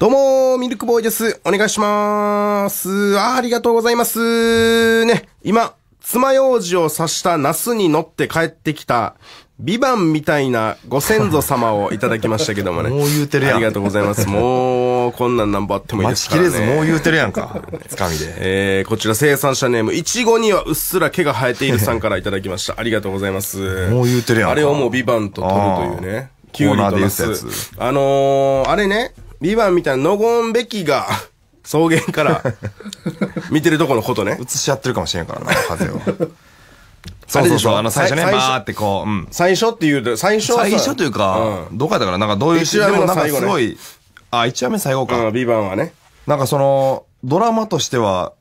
どうもー、ミルクボーイです。お願いしまーす。あありがとうございますー。ね、今、爪楊枝を刺したナスに乗って帰ってきた、ビバンみたいなご先祖様をいただきましたけどもね。もう言うてるやん。ありがとうございます。もう、こんなんなんぼあってもいいですからね。待ちきれずもう言うてるやんか。つかみで。えー、こちら生産者ネーム、いちごにはうっすら毛が生えているさんからいただきました。ありがとうございます。もう言うてるやんあれをもうビバンと取るというね。キュウリとナス。あのー、あれね、ビバンみたいな、のごんべきが、草原から 見てるとこのことね。映し合ってるかもしれんからな、風を。そうそうそう、あの最初ね、バーってこう、うん。最初って言うと、最初は最初というか、うん、どこやったかな、なんかどういうシーンでもなんかすごい、あ、一話目最後か。うん、ビバンはね。なんかその、ドラマとしては、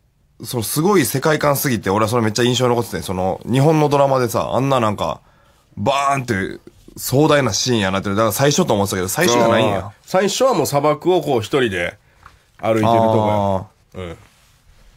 そのすごい世界観すぎて、俺はそれめっちゃ印象残ってて、その、日本のドラマでさ、あんななんか、バーンって、壮大なシーンやなって、だから最初と思ってたけど、最初じゃないんや。最初はもう砂漠をこう一人で歩いてるとこや。うん。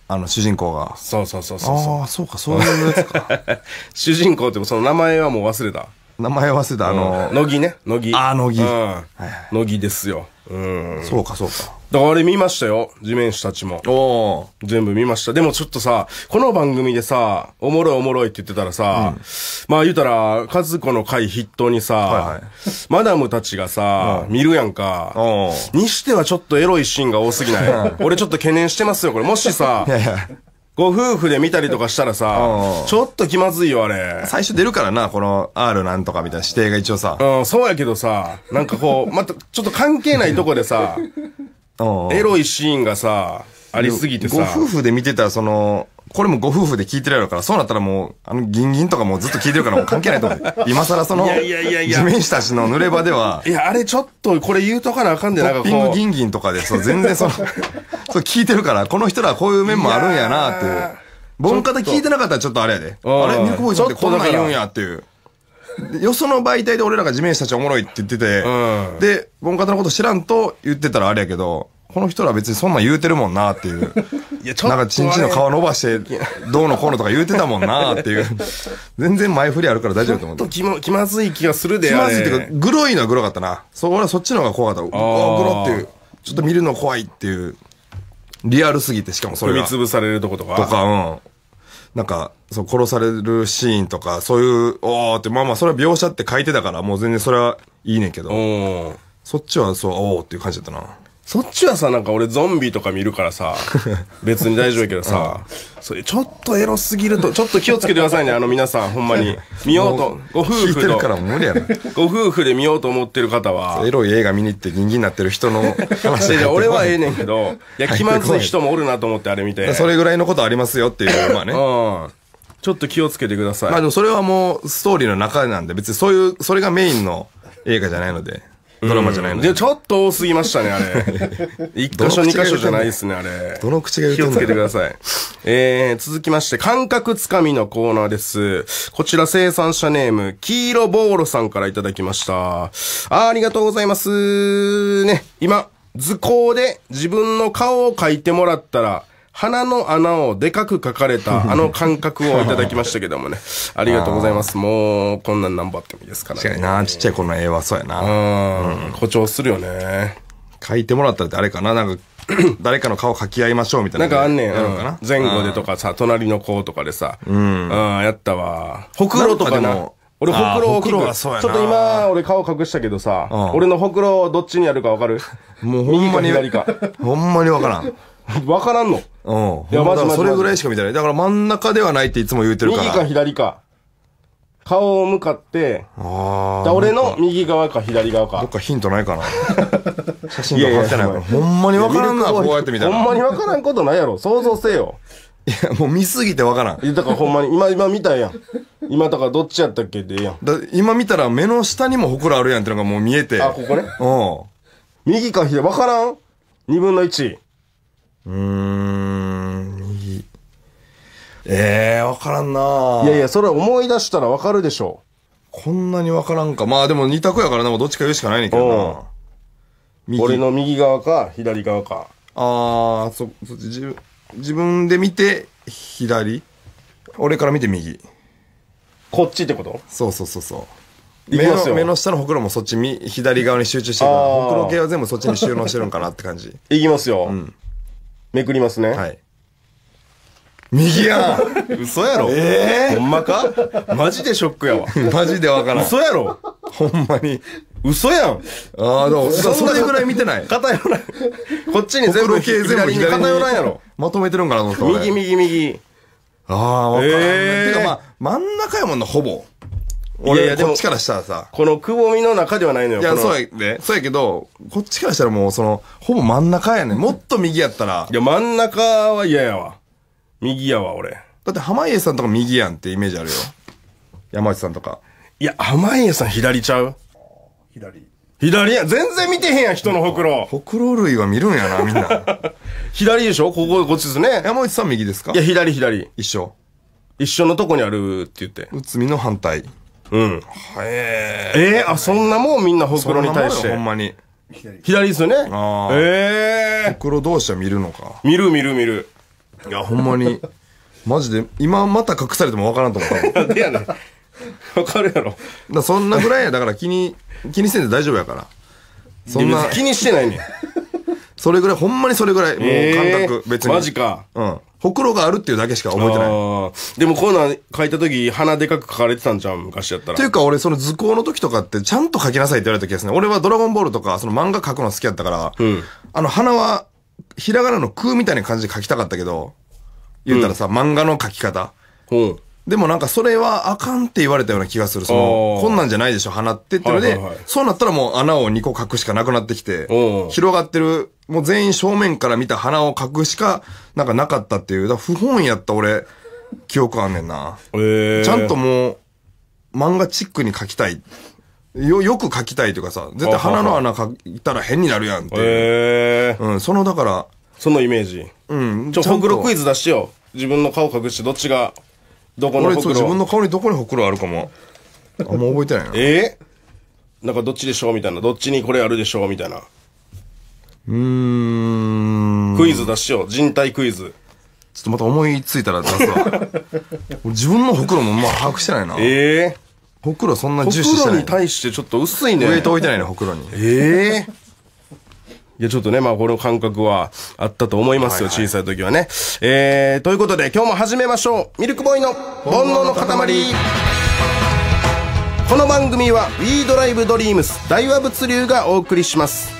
あの、主人公が。そうそうそうそうああ、そうか、そういうやつか。主人公ってその名前はもう忘れた。名前忘れた、あの乃木ね、乃木。ああ、乃木。うん。乃木ですよ。うん。そうか、そうか。だからあれ見ましたよ。地面師たちも。全部見ました。でもちょっとさ、この番組でさ、おもろいおもろいって言ってたらさ、うん、まあ言うたら、和子の回筆頭にさ、はいはい、マダムたちがさ、うん、見るやんか。にしてはちょっとエロいシーンが多すぎない俺ちょっと懸念してますよ、これ。もしさ、ご夫婦で見たりとかしたらさ、ちょっと気まずいよ、あれ。最初出るからな、この R なんとかみたいな指定が一応さ。うん、そうやけどさ、なんかこう、また、ちょっと関係ないとこでさ、エロいシーンがさ、ありすぎてさ。ご夫婦で見てたら、その、これもご夫婦で聞いてるやろから、そうなったらもう、あの、ギンギンとかもうずっと聞いてるからもう関係ないと思う。今更その、いやいやいやいや地面したしの濡れ場では。いや、あれちょっと、これ言うとかなあかんで、なんかこう。ッピングギンギンとかで、そう、全然その、そう聞いてるから、この人らこういう面もあるんやなっていう。ボンカで聞いてなかったらちょっとあれやで。あれ、ミルクボーイさんってこんなん言うんやっていう。よその媒体で俺らが地面師たちおもろいって言ってて、うん、で、ボンカタのこと知らんと言ってたらあれやけど、この人ら別にそんな言うてるもんなっていう。いや、ちょっと。なんか、ちんちんの皮伸ばして、どうのこうのとか言うてたもんなっていう。全然前振りあるから大丈夫と思う。ちょっと気まずい気がするで気まずいっていうか、グロいのはグロかったな。そう、俺はそっちの方が怖かった。ああ、グロっていう。ちょっと見るの怖いっていう。リアルすぎて、しかもそれが。踏み潰されるとことか。とか、うん。なんか、そう、殺されるシーンとか、そういう、おーって、まあまあ、それは描写って書いてたから、もう全然それはいいねんけど、そっちはそう、おーっていう感じだったな。そっちはさ、なんか俺ゾンビとか見るからさ、別に大丈夫やけどさ、それちょっとエロすぎると、ちょっと気をつけてくださいね、あの皆さん、ほんまに。見ようと、ご夫聞い婦てるから無理やろ。ご夫婦で見ようと思ってる方は、エロい映画見に行って人気になってる人の話いやいや俺はええねんけど、いや、気まずい人もおるなと思ってあれ見て。それぐらいのことありますよっていう、まあね。うん。ちょっと気をつけてください。まあでもそれはもうストーリーの中なんで、別にそういう、それがメインの映画じゃないので。ドラマじゃないので。ちょっと多すぎましたね、あれ。一箇所二箇所じゃないですね、あれ。どの口が言っ気をつけてください。えー、続きまして、感覚つかみのコーナーです。こちら生産者ネーム、黄色ボーロさんからいただきました。あありがとうございます。ね、今、図工で自分の顔を描いてもらったら、鼻の穴をでかく書かれた あの感覚をいただきましたけどもね。ありがとうございます。もう、こんなん何本ってもいいですからね。確かにな、ちっちゃいこの絵はそうやな。うん。誇張するよね。書いてもらったら誰かななんか、誰かの顔書き合いましょうみたいな。なんかあんねん。前後でとかさ、隣の子とかでさ。うん。やったわ。ほくろとかな。俺、ほくろをく。ちょっと今、俺顔隠したけどさ、俺のほくろどっちにあるかわかるもうほんまに。か。ほんまにわからん。わからんの。うん。いや、まだそれぐらいしか見てない。だから真ん中ではないっていつも言うてるから。右か左か。顔を向かって、ああ。俺の右側か左側か。どっかヒントないかな。写真が貼ってないから。ほんまにわからんな、こうやって見たら。ほんまにわからんことないやろ。想像せよ。いや、もう見すぎてわからん。だからほんまに、今、今見たやん。今だからどっちやったっけでええやん。だ今見たら目の下にもほくろあるやんってのがもう見えて。あ、ここね。うん。右か左、わからん二分の一。うーん。ええー、わからんないやいや、それ思い出したらわかるでしょ。こんなにわからんか。まあでも二択やからな、どっちか言うしかないねんけどな。俺の右側か、左側か。ああ、そ、そっち、自分、自分で見て、左俺から見て右。こっちってことそうそうそうそう。目の目の下のほくろもそっちみ左側に集中してるから、ほくろ系は全部そっちに収納してるんかなって感じ。いきますよ。うんめくりますね。はい。右やん嘘やろええー、ほんまかマジでショックやわ。マジでわからん。嘘やろほんまに。嘘やんああ、でも、そんなぐらい見てない。偏らん。こっちに全部全部偏らんやろ。まとめてるんかなと右、右、右。ああ、わからん、ね、えー、てかまあ、真ん中やもんな、ほぼ。俺いやいやこっちからしたらさ。このくぼみの中ではないのよ。いや、そうやね。そうやけど、こっちからしたらもうその、ほぼ真ん中やねもっと右やったら。いや、真ん中は嫌やわ。右やわ、俺。だって濱家さんとか右やんってイメージあるよ。山内さんとか。いや、濱家さん左ちゃう左。左や全然見てへんやん、人のほくろ。ほくろ類は見るんやな、みんな。左でしょここ、こっちですね。山内さん右ですかいや、左、左。一緒。一緒のとこにあるって言って。内海の反対。うん。へえ。えー、あ、そんなもんみんなほに対して。ほんまに。左ですよね。ああ。ええー。ほ同士は見るのか。見る見る見る。いや、ほんまに。マジで、今また隠されてもわからんと思った。やねわかるやろ。だそんなぐらいや。だから気に、気にせんで大丈夫やから。そんな。気にしてないねん。それぐらい、ほんまにそれぐらい。もう感覚、えー、別に。マジか。うん。ほくろがあるっていうだけしか覚えてない。でもういうの書いた時、鼻でかく書かれてたんじゃん、昔やったら。っていうか俺、その図工の時とかって、ちゃんと書きなさいって言われた気がするね。俺はドラゴンボールとか、その漫画書くの好きやったから、うん、あの、鼻は、ひらがなの空みたいな感じで書きたかったけど、言ったらさ、うん、漫画の書き方。うん。でもなんかそれはあかんって言われたような気がする。その、こんなんじゃないでしょ、鼻ってってので、はいはいはい、そうなったらもう穴を2個書くしかなくなってきて、広がってるもう全員正面から見た鼻を隠しか、なんかなかったっていう、だ不本意やった俺、記憶あんねんな。えー、ちゃんともう、漫画チックに描きたい。よ、よく描きたいというかさ、絶対鼻の穴描いたら変になるやんっていう。ー、うん、そのだから。そのイメージ。うん。ちょ、ほくろクイズ出してよ。自分の顔隠して、どっちが、どこのほくろ。俺、自分の顔にどこにほくろあるかも。あんま覚えてないな。えー、なんかどっちでしょうみたいな。どっちにこれあるでしょうみたいな。うん。クイズ出しよう。人体クイズ。ちょっとまた思いついたら出すわ。自分のほくろもまあ把握してないな。ええほくろそんな重視してほくろに。対してちょっと薄いね。ウエイト置いてないね、ほくろに。ええいや、ちょっとね、まあ、この感覚はあったと思いますよ、小さい時はね。えー、ということで、今日も始めましょう。ミルクボーイの煩悩の塊。この番組は、We Drive Dreams 大和物流がお送りします。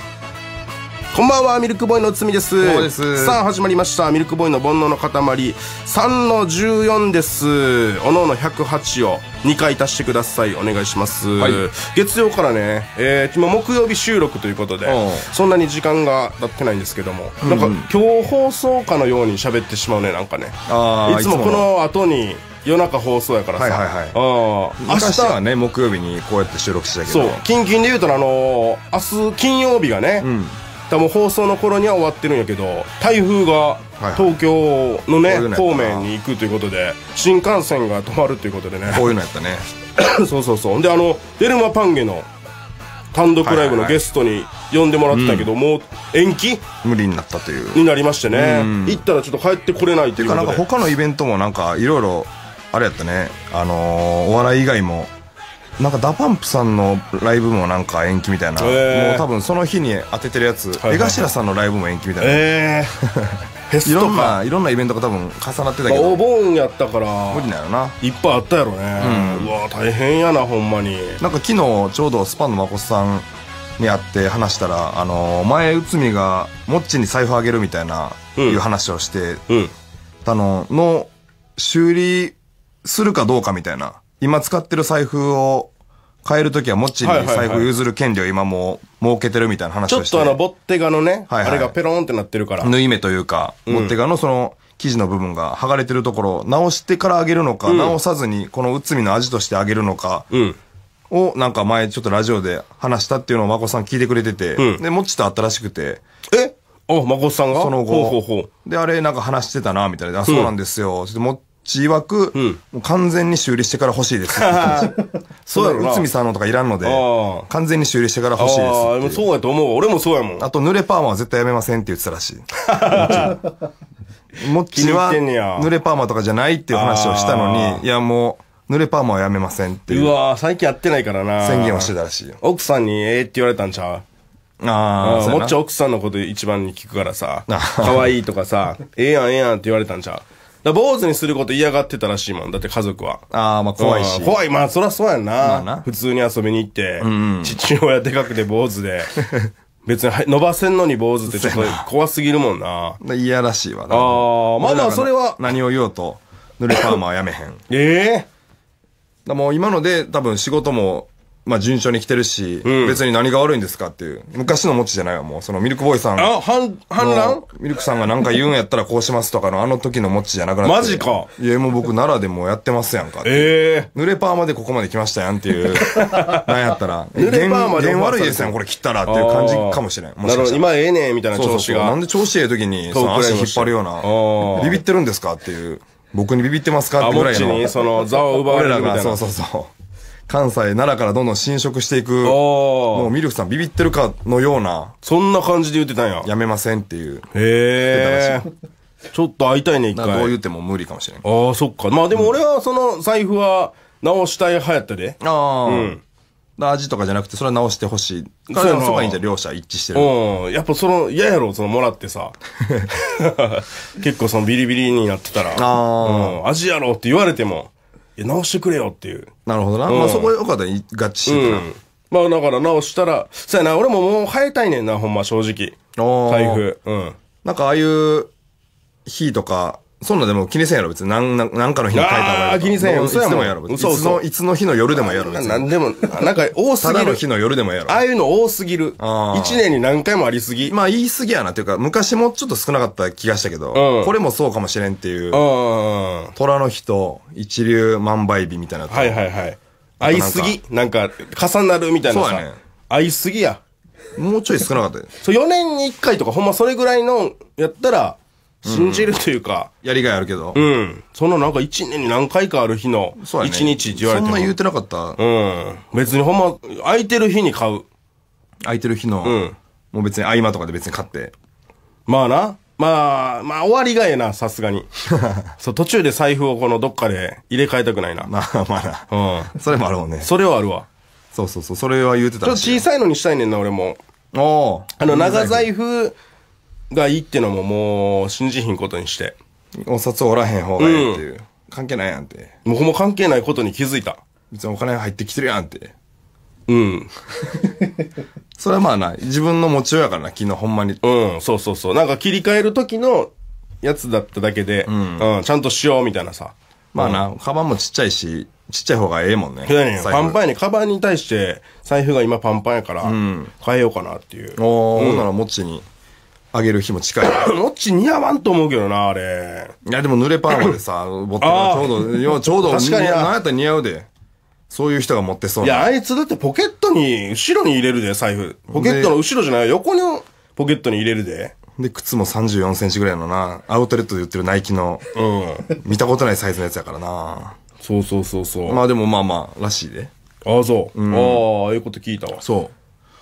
こんばんはミルクボーイのつみですさあ始まりましたミルクボーイの煩悩の塊3の14ですおのおの108を2回足してくださいお願いします、はい、月曜からね、えー、今木曜日収録ということでそんなに時間が経ってないんですけども、うん、なんか今日放送かのように喋ってしまうねなんかねいつもこの後に夜中放送やからさ、はいはいはい、あ明日はね木曜日にこうやって収録してたけどそう近々で言うとあのー、明日金曜日がね、うんだも放送の頃には終わってるんやけど台風が東京のね、方面に行くということで新幹線が止まるということでねこういうのやったね そうそうそうであのデルマパンゲの単独ライブのゲストに呼んでもらってたけど、はいはいはい、もう延期無理になったというになりましてね、行ったらちょっと帰ってこれないということでていうかなんか他のイベントもなんかいろいろあれやったねあのー、お笑い以外もなんかダパンプさんのライブもなんか延期みたいな、えー、もう多分その日に当ててるやつ、はいはい、江頭さんのライブも延期みたいな、えー、いろんないろんなイベントが多分重なってたけど、まあ、お盆やったから無理なよないっぱいあったやろね、うん、うわ大変やなほんまになんか昨日ちょうどスパンの誠さんに会って話したら、あの前内海がもっちに財布あげるみたいな、うん、いう話をして、うん、あのの修理するかどうかみたいな今使ってる財布を買えるときはもっちに財布譲る権利を今もう設けてるみたいな話をしてちょっとあの、ボッテガのね、はいはい、あれがペロンってなってるから。縫い目というか、うん、ボッテガのその、生地の部分が剥がれてるところを直してからあげるのか、うん、直さずにこのうつみの味としてあげるのか、をなんか前ちょっとラジオで話したっていうのをまこさん聞いてくれてて、うん、で、もっちとあったらしくて。えあ、ま子さんがその後。ほうほうほうで、あれなんか話してたな、みたいな。あ、そうなんですよ。ちょっともち曰く、もう完全に修理してから欲しいです そうやろな。内海さんのとかいらんので、完全に修理してから欲しいですああ、もそうやと思う。俺もそうやもん。あと、濡れパーマは絶対やめませんって言ってたらしい。もっちは、濡れパーマとかじゃないっていう話をしたのに、いやもう、濡れパーマはやめませんっていう。うわ最近やってないからな。宣言をしてたらしい奥さんにええって言われたんちゃうああ、もっち奥さんのこと一番に聞くからさ、可愛いとかさ、ええやんええやんって言われたんちゃうだ坊主にすること嫌がってたらしいもん。だって家族は。ああ、まあ怖いし。怖い。まあそりゃそうやんな,、まあな普通に遊びに行って、うん父親でかくて坊主で。別に伸ばせんのに坊主ってちょっと怖すぎるもんな。嫌らしいわな。ああ、まあまあそれは。何を言おうと、濡れパーマはやめへん。ええらもう今ので多分仕事もまあ、順調に来てるし、うん別に何が悪いんですかっていう。昔の持ちじゃないわ、もう。そのミルクボーイさんあ、反、反乱ミルクさんがなんか言うんやったらこうしますとかのあの時の持ちじゃなくなって。マジかいや、もう僕奈良でもやってますやんか。ええ濡れパーマでここまで来ましたやんっていう。なんやったら。濡れパーマで悪いですやん、これ切ったらっていう感じかもしれん。もしかしたら今ええねえ、みたいなそうそう調子そうなん。で調子ええ時に、その足引っ張るような。ビビってるんですかっていう。僕にビビってますかってぐらいちの。に、その、座を奪われるみたが、そうな。そうそう。関西、奈良からどんどん侵食していく、もうミルクさんビビってるかのような。そんな感じで言ってたんや。やめませんっていう。へえ。ちょっと会いたいね、一回。どう言っても無理かもしれん。ああ、そっか。まあでも俺はその財布は直したい派やったで。ああ。うん。味とかじゃなくて、それは直してほしい。からそばがいいんじゃ両者一致してる。うん。やっぱその、嫌やろ、その、もらってさ。結構その、ビリビリになってたら。ああ。うん。味やろって言われても。直してくれよっていう。なるほどな。うんまあそこでよかったら合致してたな。まあだから直したら、そやな、俺ももう生えたいねんな、ほんま正直。おー台風。うん。なんかああいう日とか、そんなでも気にせんやろ、別に。なん、なんかの日に書いた方がいい。あ気にせんやろ。嘘やもん。いつもやろ、別に。そういつの日の夜でもやろ、別に。でも、なんか多すぎる。ただの日の夜でもやろ。ああいうの多すぎる。一年に何回もありすぎ。まあ言いすぎやなっていうか、昔もちょっと少なかった気がしたけど、うん、これもそうかもしれんっていう。虎の日と一流万倍日みたいな。はいはいはい。会いすぎ。なんか、重なるみたいなさ。そうやね。会いすぎや。もうちょい少なかったよ。そう、4年に1回とか、ほんまそれぐらいの、やったら、信じるというか、やりがいあるけど。うん。そのなんか一年に何回かある日の、一日って言われてそんな言うてなかった。うん。別にほんま、空いてる日に買う。空いてる日の、んもう別に合間とかで別に買って。まあな。まあ、まあ終わりがええな、さすがに。そう、途中で財布をこのどっかで入れ替えたくないな。まあまあな。うん。それもあるもんね。それはあるわ。そうそうそう。それは言うてたちょっと小さいのにしたいねんな、俺も。おーあの、長財布がいいっていうのももう信じひんことにして。お札おらへん方がいいっていう。関係ないやんって。もうほんま関係ないことに気づいた。別にお金入ってきてるやんって。うん。それはまあな、自分の持ちようやからな、昨日ほんまに。うん、そうそうそう。なんか切り替える時のやつだっただけで、うん、ちゃんとしようみたいなさ。まあな、カバンもちっちゃいし、ちっちゃい方がええもんね。そうやねパンパンやねカバンに対して財布が今パンパンやから、変えようかなっていう。おー、ほんなら持ちにあげる日も近い。ロッチ似合わんと思うけどな、あれ。いや、でも濡れパーマでさ、持ってちょうど、要 ちょうど、確かに。なんやったら似合うで。そういう人が持ってそういや、あいつだってポケットに、後ろに入れるで、財布。ポケットの後ろじゃない、横のポケットに入れるで。で、靴も34センチぐらいのな、アウトレットで売ってるナイキの、うん。見たことないサイズのやつやからな。そうそうそうそう。まあでもまあまあ、らしいで。ああ、そう。ああ、ああいうこと聞いたわ。そ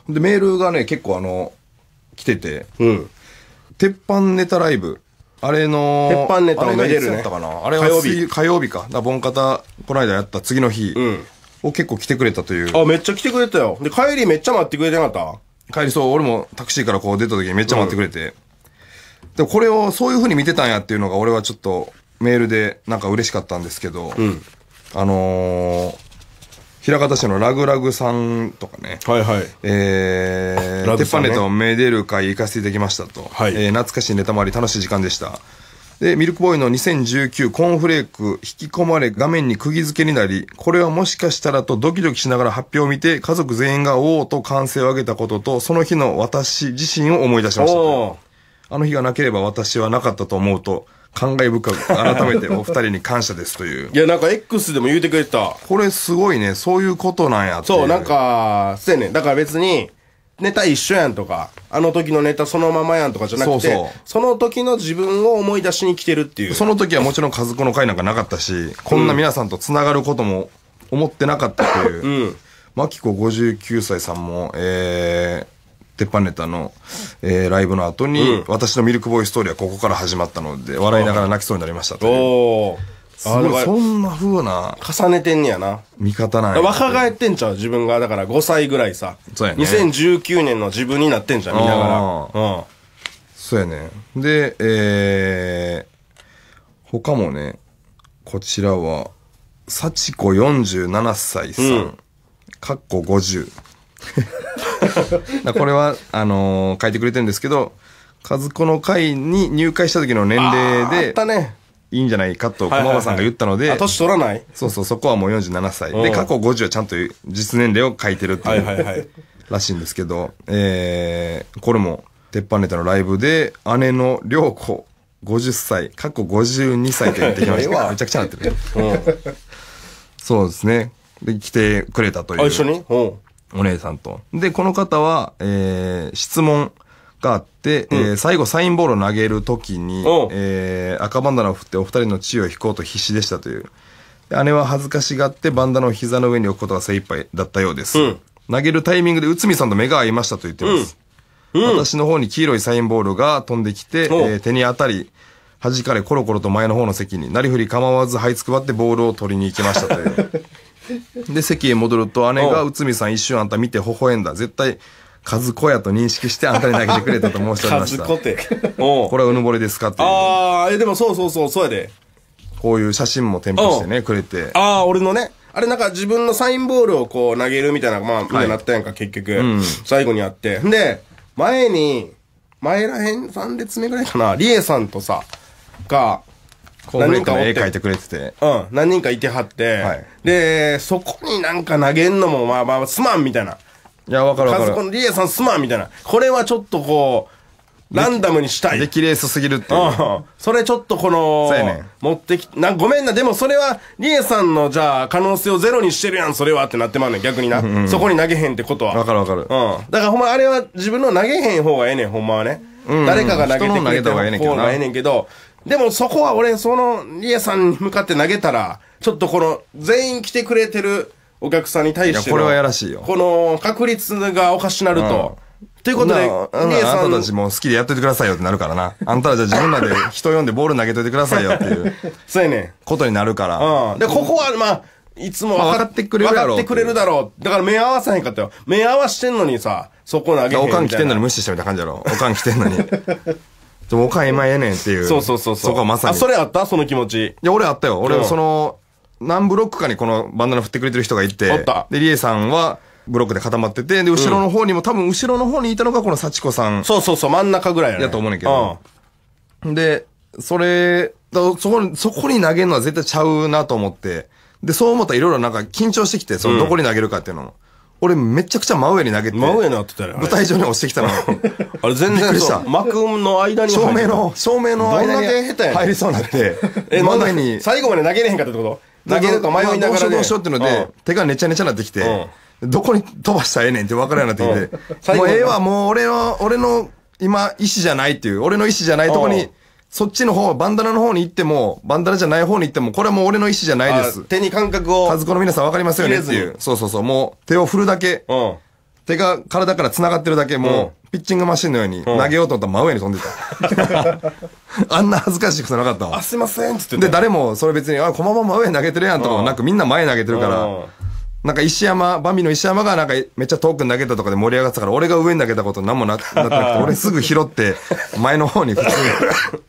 う。で、メールがね、結構あの、来てて、うん。鉄板ネタライブ。あれの、鉄板ネタをめでるねあれあれは火曜日火曜日か。だボンカタ、この間やった次の日を結構来てくれたという。あ、めっちゃ来てくれたよ。で、帰りめっちゃ待ってくれてなかった帰りそう、俺もタクシーからこう出た時にめっちゃ待ってくれて。うん、でもこれをそういう風に見てたんやっていうのが俺はちょっとメールでなんか嬉しかったんですけど、うん、あのー、枚方市のラグラグさんとかね、はいはい。えー、ね、鉄板ネタをめでる会行かせていただきましたと、はい、えー、懐かしいネタもあり楽しい時間でした。で、ミルクボーイの2019コーンフレーク引き込まれ画面に釘付けになり、これはもしかしたらとドキドキしながら発表を見て、家族全員がおおと歓声を上げたことと、その日の私自身を思い出しました。あの日がなければ私はなかったと思うと、うん感慨深く改めてお二人に感謝ですといういやなんか X でも言うてくれたこれすごいねそういうことなんやってそうなんかせやねだから別にネタ一緒やんとか、あの時のネタそのままやんとかじゃなくて、そうそうその時の自分を思い出しに来てるっていう。その時はもちろん家族の会なんかなかったし、こんな皆さんと繋がることも思ってなかったという。うん。マキコ59歳さんも、えー、テパネタの、えー、ライブの後に、うん、私のミルクボーイストーリーはここから始まったので、笑いながら泣きそうになりましたといおすごい、そんな風な。重ねてんねやな。味方なんや。若返ってんちゃう自分が、だから5歳ぐらいさ。そうやね。2019年の自分になってんじゃん、見ながら。うん。そうやね。で、えー、他もね、こちらは、幸子47歳さん、ん、かっこ50。これはあのー、書いてくれてるんですけど和子の会に入会した時の年齢であったねいいんじゃないかと駒場さんが言ったので、年取らないそうそうそこはもう47歳で過去50はちゃんと実年齢を書いてるっていう、はい、らしいんですけど、えー、これも鉄板ネタのライブで姉の涼子50歳過去52歳と言ってきました めちゃくちゃなってる、うん、そうですねで来てくれたという一緒に、うん、お姉さんと。で、この方は、えー、質問があって、うん、えー、最後サインボールを投げるときに、えー、赤バンダナを振ってお二人の血を引こうと必死でしたという。姉は恥ずかしがってバンダナを膝の上に置くことが精一杯だったようです。うん、投げるタイミングで内海さんと目が合いましたと言ってます。うん、私の方に黄色いサインボールが飛んできて、えー、手に当たり、弾かれコロコロと前の方の席になりふり構わず這いつくばってボールを取りに行きましたという。で、席へ戻ると姉が、内海さん一瞬あんた見て微笑んだ。絶対、和子やと認識してあんたに投げてくれたと申し上げました。子って。これはうぬぼれですかってああ、でもそうそうそう、そうやで。こういう写真も添付してね、くれて。ああ、俺のね。あれなんか自分のサインボールをこう投げるみたいな、まあ、みたななったやんか、はい、結局、うん。最後にあって。で、前に、前らへん3列目ぐらいかな、リエさんとさ、が、何人か絵描いてくれてて。うん、何人かいてはって、はい、で、そこになんか投げんのも、まあまあ、すまんみたいな。いや、わかるわかる。このリエさんすまんみたいな。これはちょっとこう、ランダムにしたい。できレースすぎるっていう。うん。それちょっとこの、ね、持ってき、な、ごめんな、でもそれは、リエさんの、じゃあ、可能性をゼロにしてるやん、それはってなってまうねん、逆にな。うんうん、そこに投げへんってことは。わかるわかる。うん。だからほんま、あれは自分の投げへん方がええねん、ほんまはね。うんうん、誰かが投げてくれた方がええねんけど、でもそこは俺、その、リエさんに向かって投げたら、ちょっとこの、全員来てくれてるお客さんに対してこれはやらしいよ。この、確率がおかしなると。ということで、リエさん。あんたたちも好きでやっといてくださいよってなるからな。あんたらじゃ自分らで人呼んでボール投げといてくださいよっていう。そうやね。ことになるから。うん。で、ここは、まあ、いつも分かってくれるだろう。分かってくれるだろう。だから目合わさへんかったよ。目合わしてんのにさ、そこ投げへんみたいな。おかん来てんのに無視してみたいな感じやろ。おかん来てんのに。でもお買い前やねんっていう。そうそうそうそう。そこはまさに。あ、それあったその気持ち。いや、俺あったよ。俺、その、何ブロックかにこのバンダナ振ってくれてる人がいて。おった。で、リエさんは、ブロックで固まってて、で、後ろの方にも、多分後ろの方にいたのがこの幸子さん。そうそうそう、真ん中ぐらいや、ね、やと思うねんけど。うん、で、それ、そこ、そこに投げるのは絶対ちゃうなと思って。で、そう思ったらいろいろなんか緊張してきて、そのどこに投げるかっていうのも。うん俺めちゃくちゃ真上に投げて、真上になってたよ。舞台上に落ちてきたの。あれ全然り幕の間に照明の、照明の間んだけ下手やにん入りそうになって、え、真上に。最後まで投げれへんかったってこと投げるか迷いながらね。どうしようどうしようってので、手がねちゃねちゃなってきて、どこに飛ばしたらええねんって分からんよなってきて、もうええわ、もう俺の、俺の今、意思じゃないっていう、俺の意思じゃないとこにそっちの方、バンダナの方に行っても、バンダナじゃない方に行っても、これはもう俺の意思じゃないです。手に感覚を。カズコの皆さん分かりますよねっていう。そうそうそう。もう手を振るだけ。うん。手が体から繋がってるだけ、もう、ピッチングマシンのように、投げようと思ったら真上に飛んでた。あんな恥ずかしくなかったわ。あ、すいませんっつって。で、誰もそれ別に、あ、このまま真上に投げてるやんとかもなく、みんな前に投げてるから、なんか石山、バミの石山がなんかめっちゃ遠くに投げたとかで盛り上がってたから、俺が上に投げたことなんもななってなくて、俺すぐ拾って、前の方に普通に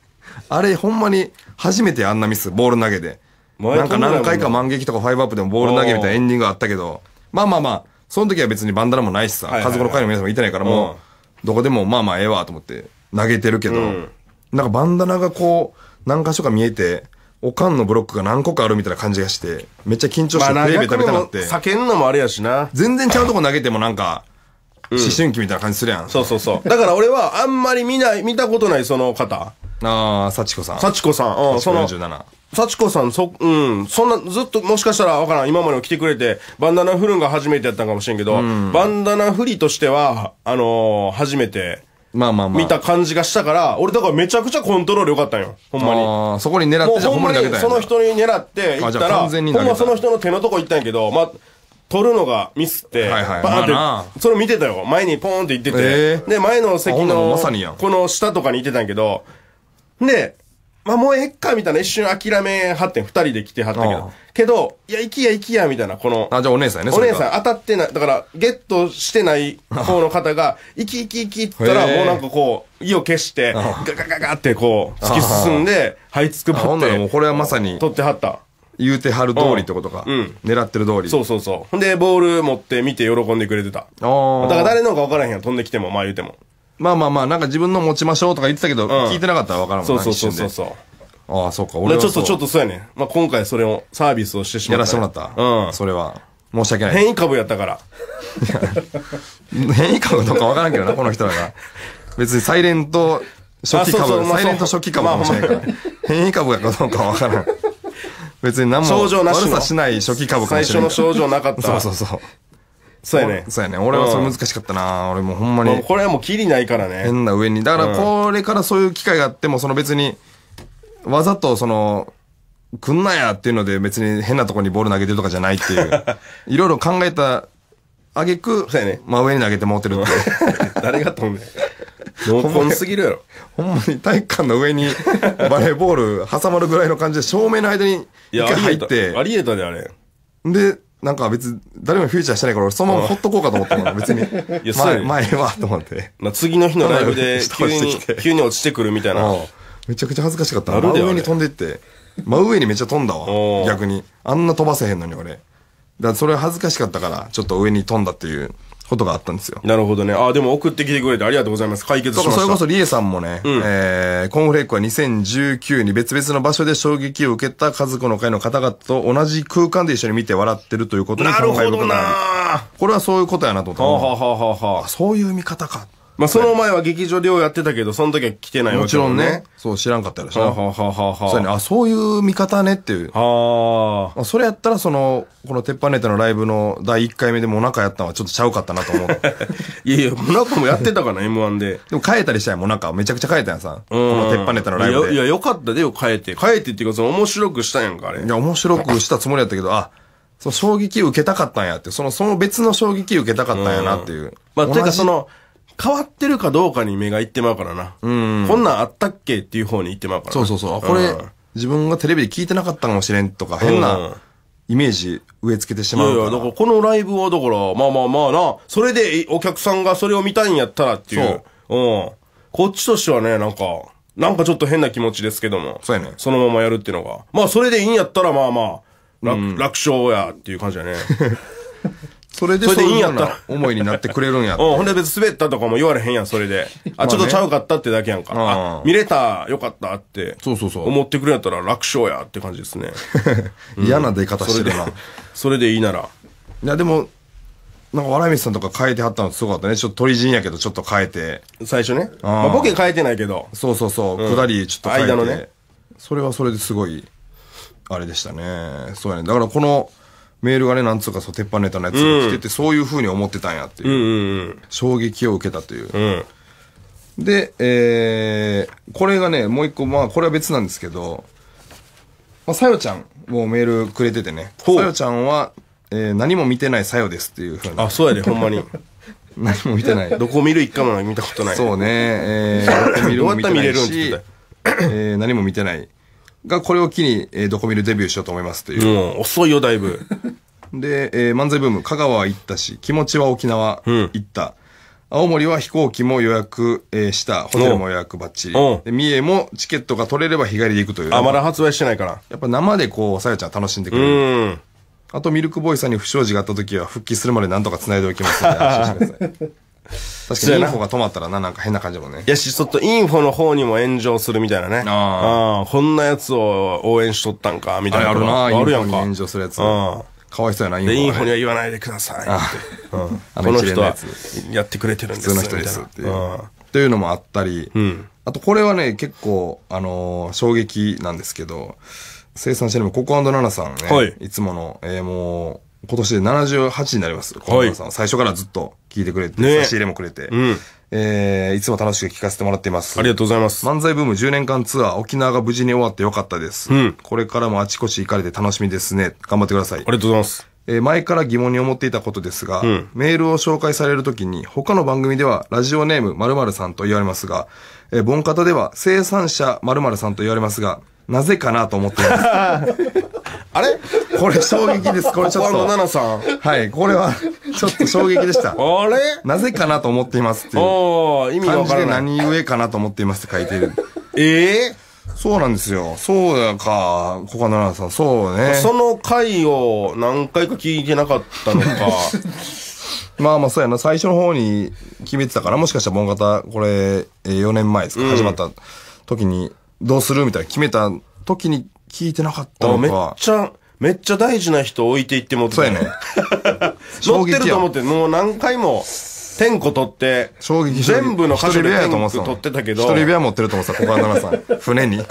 あれほんまに初めてあんなミス、ボール投げで。なんか何回か万劇とかファイブアップでもボール投げみたいなエンディングがあったけど、まあまあまあ、その時は別にバンダナもないしさ、家族の会の皆さんもいてないからもう、どこでもまあまあええわと思って投げてるけど、なんかバンダナがこう、何箇所か見えて、おかんのブロックが何個かあるみたいな感じがして、めっちゃ緊張してプレイベータみたなって。避んのもあれやしな。全然ちゃうとこ投げてもなんか、思春期みたいな感じするやん。そうそうそう。だから俺はあんまり見ない、見たことないその方。ああ、幸子さん。幸子さん。うん、その。幸子さん、そ、うん、そんな、ずっと、もしかしたら、わからん、今まで来てくれて、バンダナ振るんが初めてやったんかもしれんけど、うん、バンダナ振りとしては、あのー、初めて、まあまあまあ。見た感じがしたから、俺だからめちゃくちゃコントロール良かったんよ。ほんまに。ああ、そこに狙ってじゃほんまにその人に狙って行ったら、ほんまその人の手のとこ行ったんやけど、まあ、取るのがミスって、はいはい、バーって、それ見てたよ。前にポーンって行ってて、で、前の席の、ま、この下とかに行ってたんやけど、で、まあもうえっか、みたいな一瞬諦めはってん、二人で来てはったけど。けど、いや、行きや行きや、みたいな、この、あ、じゃあお姉さんやね、お姉さん当たってない、だから、ゲットしてない方の方が、行き行き行きって言ったら、もうなんかこう、意を決して、ガガガガってこう、突き進んで、這いつくばほっんならもうこれはまさに取ってはった。言うてはる通りってことか。うん狙ってる通り。そうそうそう。んで、ボール持って見て喜んでくれてた。ああだから誰のうか分からへんや飛んできても、まあ言うても。まあまあまあ、なんか自分の持ちましょうとか言ってたけど、聞いてなかったらわからんもんそうそうそうそうそう。ああ、そうか、俺はちょっと、ちょっとそうやね。まあ、今回それを、サービスをしてしまった。やらせてもらった。うん。それは。申し訳ない。変異株やったから。変異株とかわからんけどな、この人らが。別にサイレント初期株、サイレント初期株かもしれないから。変異株やかどうかわからん。別に何も症状なし悪さしない初期株かもしれない。最初の症状なかった。そうそうそう。そうやねそうやね俺はそれ難しかったな、俺もほんまにこれはもうキリないからね変な上にだからこれからそういう機会があってもその別にわざとその来んなやっていうので別に変なとこにボール投げてるとかじゃないっていう いろいろ考えたあげく、そうやね。真上に投げて持ってるって。誰が飛んで濃厚すぎるやろ。ほんまに体育館の上に バレーボール挟まるぐらいの感じで、照明の間に一回入って。ありえたで、あれ。で、なんか別に誰もフューチャーしてないから俺そのままほっとこうかと思ったも別に。いや、そう前、前はと思って。まあ、次の日のライブで急に落ちて急に落ちてくるみたいな。めちゃくちゃ恥ずかしかった。なる真上に飛んでいって。真上にめっちゃ飛んだわ。逆に。あんな飛ばせへんのに俺。だからそれ恥ずかしかったから、ちょっと上に飛んだっていうことがあったんですよ。なるほどね。あ、でも送ってきてくれてありがとうございます。解決しました。それこそリエさんもね、うん、えー、コーンフレークは2019に別々の場所で衝撃を受けた家族の会の方々と同じ空間で一緒に見て笑ってるということになるほどなこれはそういうことやなと思った。はあ、ははははあ、そういう見方か。まあ、その前は劇場でようやってたけど、その時は来てないわけもちろんね。そう、知らんかったらしな。ははははは。ね。あ、そういう見方ねっていう。ああ。それやったら、その、この鉄板ネタのライブの第1回目でもナカやったのはちょっとちゃうかったなと思う。いやいや、モナカもやってたかな、M1 で。でも変えたりしたい、モナカ。めちゃくちゃ変えたやんさ。この鉄板ネタのライブで。いや、よかったでよ、変えて。変えてっていうか、その面白くしたやんか、あれ。いや、面白くしたつもりやったけど、あ、その衝撃受けたかったんやって、その、その別の衝撃受けたかったんやなっていう。まあ、てかその、変わってるかどうかに目がいってまうからな。うん。こんなんあったっけっていう方にいってまうから。そうそうそう。これ、自分がテレビで聞いてなかったかもしれんとか、変なイメージ植え付けてしまういやいや、だからこのライブは、だから、まあまあまあな、それでお客さんがそれを見たいんやったらっていう。そう。うん。こっちとしてはね、なんか、なんかちょっと変な気持ちですけども。そうやね。そのままやるっていうのが。まあ、それでいいんやったら、まあまあ、楽、うん、楽勝やっていう感じだね。それでそういうような思いになってくれるんやほんで別に滑ったとかも言われへんやん、それで。あ、ちょっとちゃうかったってだけやんか。あ見れた、よかったって。そうそうそう。思ってくれやったら楽勝やって感じですね。嫌な出方してるな、それでいいなら。いや、でも、なんか、笑い道さんとか変えてはったのすごかったね。ちょっと鳥人やけど、ちょっと変えて。最初ね。まあ、ボケ変えてないけど。そうそうそう。下り、ちょっと変えて。間のね。それはそれですごい、あれでしたね。そうやね。だからこの、メールがね、なんつうか、そう、鉄板ネタのやつが来てて、うん、そういうふうに思ってたんやっていう,、うんうんうん。衝撃を受けたという。うん、で、えー、これがね、もう一個、まあ、これは別なんですけど、まあ、さよちゃんもメールくれててね、さよちゃんは、えー、何も見てないさよですっていうふうに。あ、そうやで、ほんまに。何も見てない。どこ見る一回も見たことない。そうね、えー、どこ見るも見てないし、うやったら見れるんった。えー、何も見てない。がこれを機に、えー、ドコミルデビューしようと思いますという。もう遅いよ、だいぶ。で、えー、漫才ブーム、香川は行ったし、気持ちは沖縄行った。うん、青森は飛行機も予約、えー、した。ホテルも予約ばっちり。で、三重もチケットが取れれば日帰りで行くという。あ、まだ発売してないから。やっぱ生でこう、さやちゃん楽しんでくれる。うん。あと、ミルクボーイさんに不祥事があった時は、復帰するまで何とか繋いでおきますので、安心してください。確かにインフォが止まったらな、なんか変な感じもね。やし、ちょっとインフォの方にも炎上するみたいなね。ああ。こんなやつを応援しとったんか、みたいな。あるな、あるやんか。炎上するやつ。うん。かわいそうやな、インフォ。で、インフォには言わないでくださいうん。この人はやってくれてるんです普通の人ですっていう。というのもあったり、うん、あとこれはね、結構、あの衝撃なんですけど、生産者にもココナナさんね、はい、いつもの、えー、もう、今年で78になります。小さん、はい、最初からずっと聞いてくれて、ね、差し入れもくれて、うん、えー、いつも楽しく聞かせてもらっています。ありがとうございます。漫才ブーム10年間ツアー、沖縄が無事に終わってよかったです。うん、これからもあちこち行かれて楽しみですね。頑張ってください。ありがとうございます。えー、前から疑問に思っていたことですが、うん、メールを紹介されるときに、他の番組ではラジオネーム〇〇さんと言われますが、えー、ボン方では生産者〇〇さんと言われますが、なぜかなと思っています。あれこれ衝撃です。これちょっと。ナさん。はい、これはちょっと衝撃でした。あれなぜかなと思っていますっていう。意味わからない。何故かなと思っていますって書いてる。ええー、そうなんですよ。そうやか。コカナナさん、そうね。その回を何回か聞いてなかったのか。まあまあそうやな、最初の方に決めてたから、もしかしたらン型、これ、4年前ですか、始まった時に、どうするみたいな決めた時に聞いてなかったのか。めっちゃ、めっちゃ大事な人置いていってもってそうやね。乗ってると思って、もう何回も、天子取って、衝撃全部の箇所で天子取ってたけど。一人部屋持ってると思ってた、小川奈さん。船に。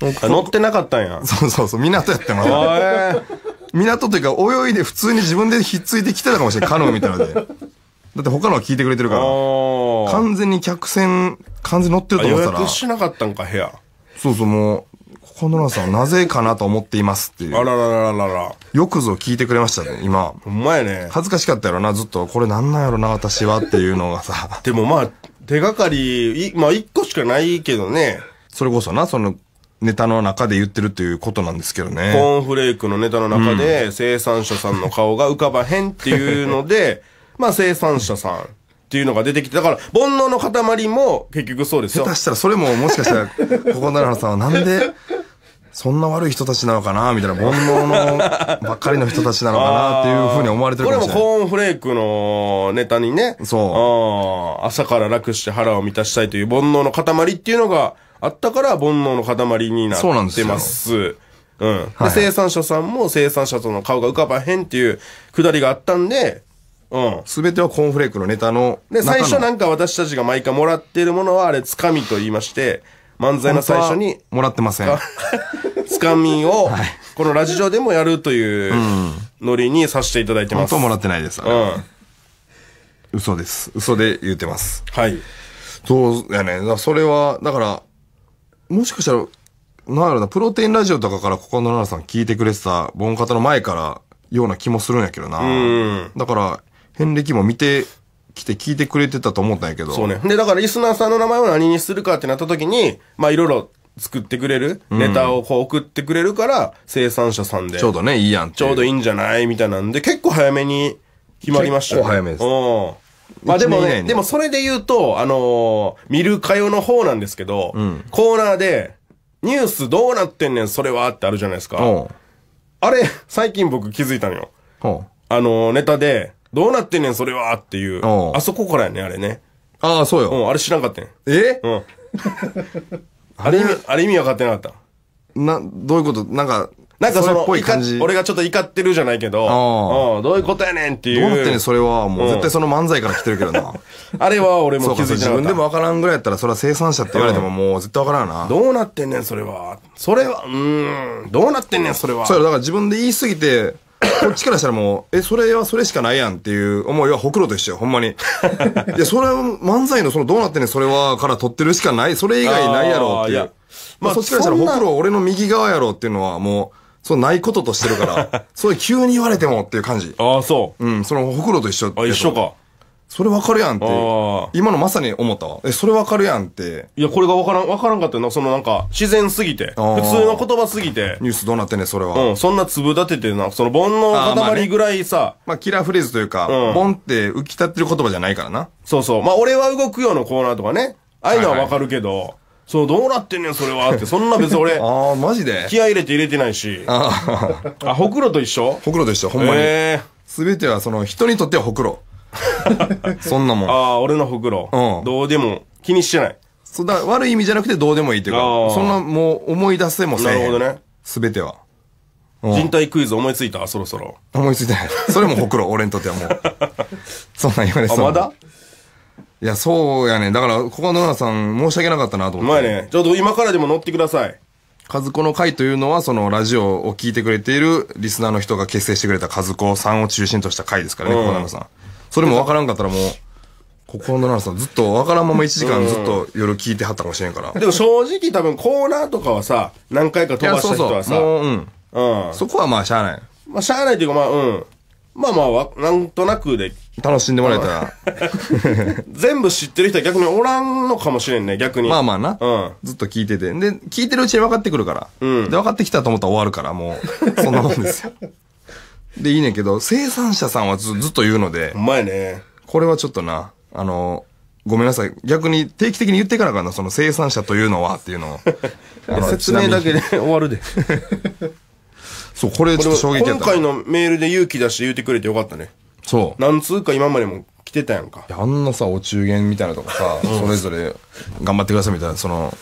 乗ってなかったんや。そうそうそう、港やってます。港というか、泳いで普通に自分でひっついてきてたかもしれない。カヌーみたいなので。だって他のは聞いてくれてるから。完全に客船、完全に乗ってると思ったら。予約しなかったんか、部屋。そうそう、もコノラさんなぜかなと思っていますっていう。あらららららら。よくぞ聞いてくれましたね、今。ほんまやね。恥ずかしかったやろな、ずっと。これなんなんやろな、私はっていうのがさ。でもまあ、手がかり、まあ一個しかないけどね。それこそな、その、ネタの中で言ってるっていうことなんですけどね。コーンフレークのネタの中で、生産者さんの顔が浮かばへんっていうので、まあ生産者さんっていうのが出てきて、だから煩悩の塊も結局そうですよ。下手したらそれももしかしたら、ここならさんはなんで、そんな悪い人たちなのかなみたいな、煩悩のばっかりの人たちなのかなっていうふうに思われてるかもしれない。これもコーンフレークのネタにね。そう。朝から楽して腹を満たしたいという煩悩の塊っていうのがあったから、煩悩の塊になってます。そうなんですうん。はい、生産者さんも生産者との顔が浮かばへんっていうくだりがあったんで、うん。すべてはコーンフレークのネタので、最初なんか私たちが毎回もらってるものは、あれ、つかみと言いまして、漫才の最初に。もらってません。つかみを、このラジオでもやるというノリにさせていただいてます。本当もらってないです。うん。嘘です。嘘で言ってます。はい。そうやね。それは、だから、もしかしたら、なんやろな、プロテインラジオとかからここの奈々さん聞いてくれてた、ボン方の前から、ような気もするんやけどな。だから、遍歴も見て来て聞いてくれてたと思ったんやけど。そうね。で、だからリスナーさんの名前を何にするかってなった時に、まあいろいろ作ってくれる、ネタをこう送ってくれるから、生産者さんで。ちょうどね、いいやんちょうどいいんじゃないみたいなんで、結構早めに決まりましたね。結構早めです。うん。まあでもね、でもそれで言うと、あのー、見るかよの方なんですけど、うん、コーナーで、ニュースどうなってんねん、それはってあるじゃないですか。あれ、最近僕気づいたのよ。あのー、ネタで、どうなってんねん、それはっていう。あそこからやね、あれね。ああ、そううよ。ん、あれ知らんかったん。えうん。あれ意味、あれ意味分かってなかった。な、どういうことなんか、なんかその、俺がちょっと怒ってるじゃないけど、うん、どういうことやねんっていう。なってんねん、それは。もう絶対その漫才から来てるけどな。あれは俺そもう気づいて自な分でもわからんぐらいやったら、それは生産者って言われてももう絶対わからんよな。どうなってんねん、それは。それは、うーん、どうなってんねん、それは。そうやろだから自分で言いすぎて、こっちからしたらもう、え、それはそれしかないやんっていう思いはほくろと一緒よ、ほんまに。いや、それは漫才のそのどうなってんねん、それはから撮ってるしかない、それ以外ないやろっていう。あいまあ、そっちからしたらほくろ俺の右側やろっていうのはもう、そうないこと としてるから、そういう急に言われてもっていう感じ。ああ、そう。うん、そのほくろと一緒。あ、一緒か。それわかるやんって。今のまさに思ったわ。え、それわかるやんって。いや、これがわからん、わからんかったよな。そのなんか、自然すぎて。普通の言葉すぎて。ニュースどうなってんねそれは。うん、そんな粒立ててな。その煩悩塊ぐらいさ。まあ、ねまあ、キラーフレーズというか、うん、ボンって浮き立ってる言葉じゃないからな。そうそう。まあ、俺は動くようなコーナーとかね。ああいうのはわかるけど。はいはいそう、どうなってんねん、それは。って、そんな別に俺。ああ、マジで気合入れて入れてないし。あ、ほくろと一緒ほくろと一緒、ほんまに。すべてはその、人にとってはほくろ。そんなもん。ああ、俺のほくろ。うん。どうでも気にしてない。そだ悪い意味じゃなくてどうでもいいっていうか、そんなもう思い出せもせなるほどね。すべては。人体クイズ思いついたそろそろ。思いついてない。それもほくろ、俺にとってはもう。そんなん言われそう。あ、まだいや、そうやね。だから、ここは野良さん、申し訳なかったなと思って。まあね。ちょっと今からでも乗ってください。和子の会というのは、そのラジオを聞いてくれているリスナーの人が結成してくれた和子さんを中心とした会ですからね、うん、小野さん。それもわからんかったらもう、心のなさずっとわからんまま1時間ずっと夜聞いてはったかもしれんから。でも正直多分コーナーとかはさ、何回か飛ばした人はさ、う、うん。うん。そこはまあしゃあない。まあ、しゃあないというか、まあ、うん。まあまあわ、なんとなくで、楽しんでもらえたら、全部知ってる人は逆におらんのかもしれんね、逆に。まあまあな、うんずっと聞いてて。で、聞いてるうちに分かってくるから。うん。で、分かってきたと思ったら終わるから、もう、そんなもんですよ。で、いいねんけど、生産者さんはずずっと言うので、うまいね。これはちょっとな、あの、ごめんなさい。逆に定期的に言っていかなかな、その生産者というのはっていうのを。の説明だけで終わるで。そう、これちょっと衝撃や今った回のメールで勇気出して言うてくれてよかったね。そう。何通か今までも来てたやんか。いやあんなさ、お中元みたいなとかさ、それぞれ頑張ってくださいみたいな、その、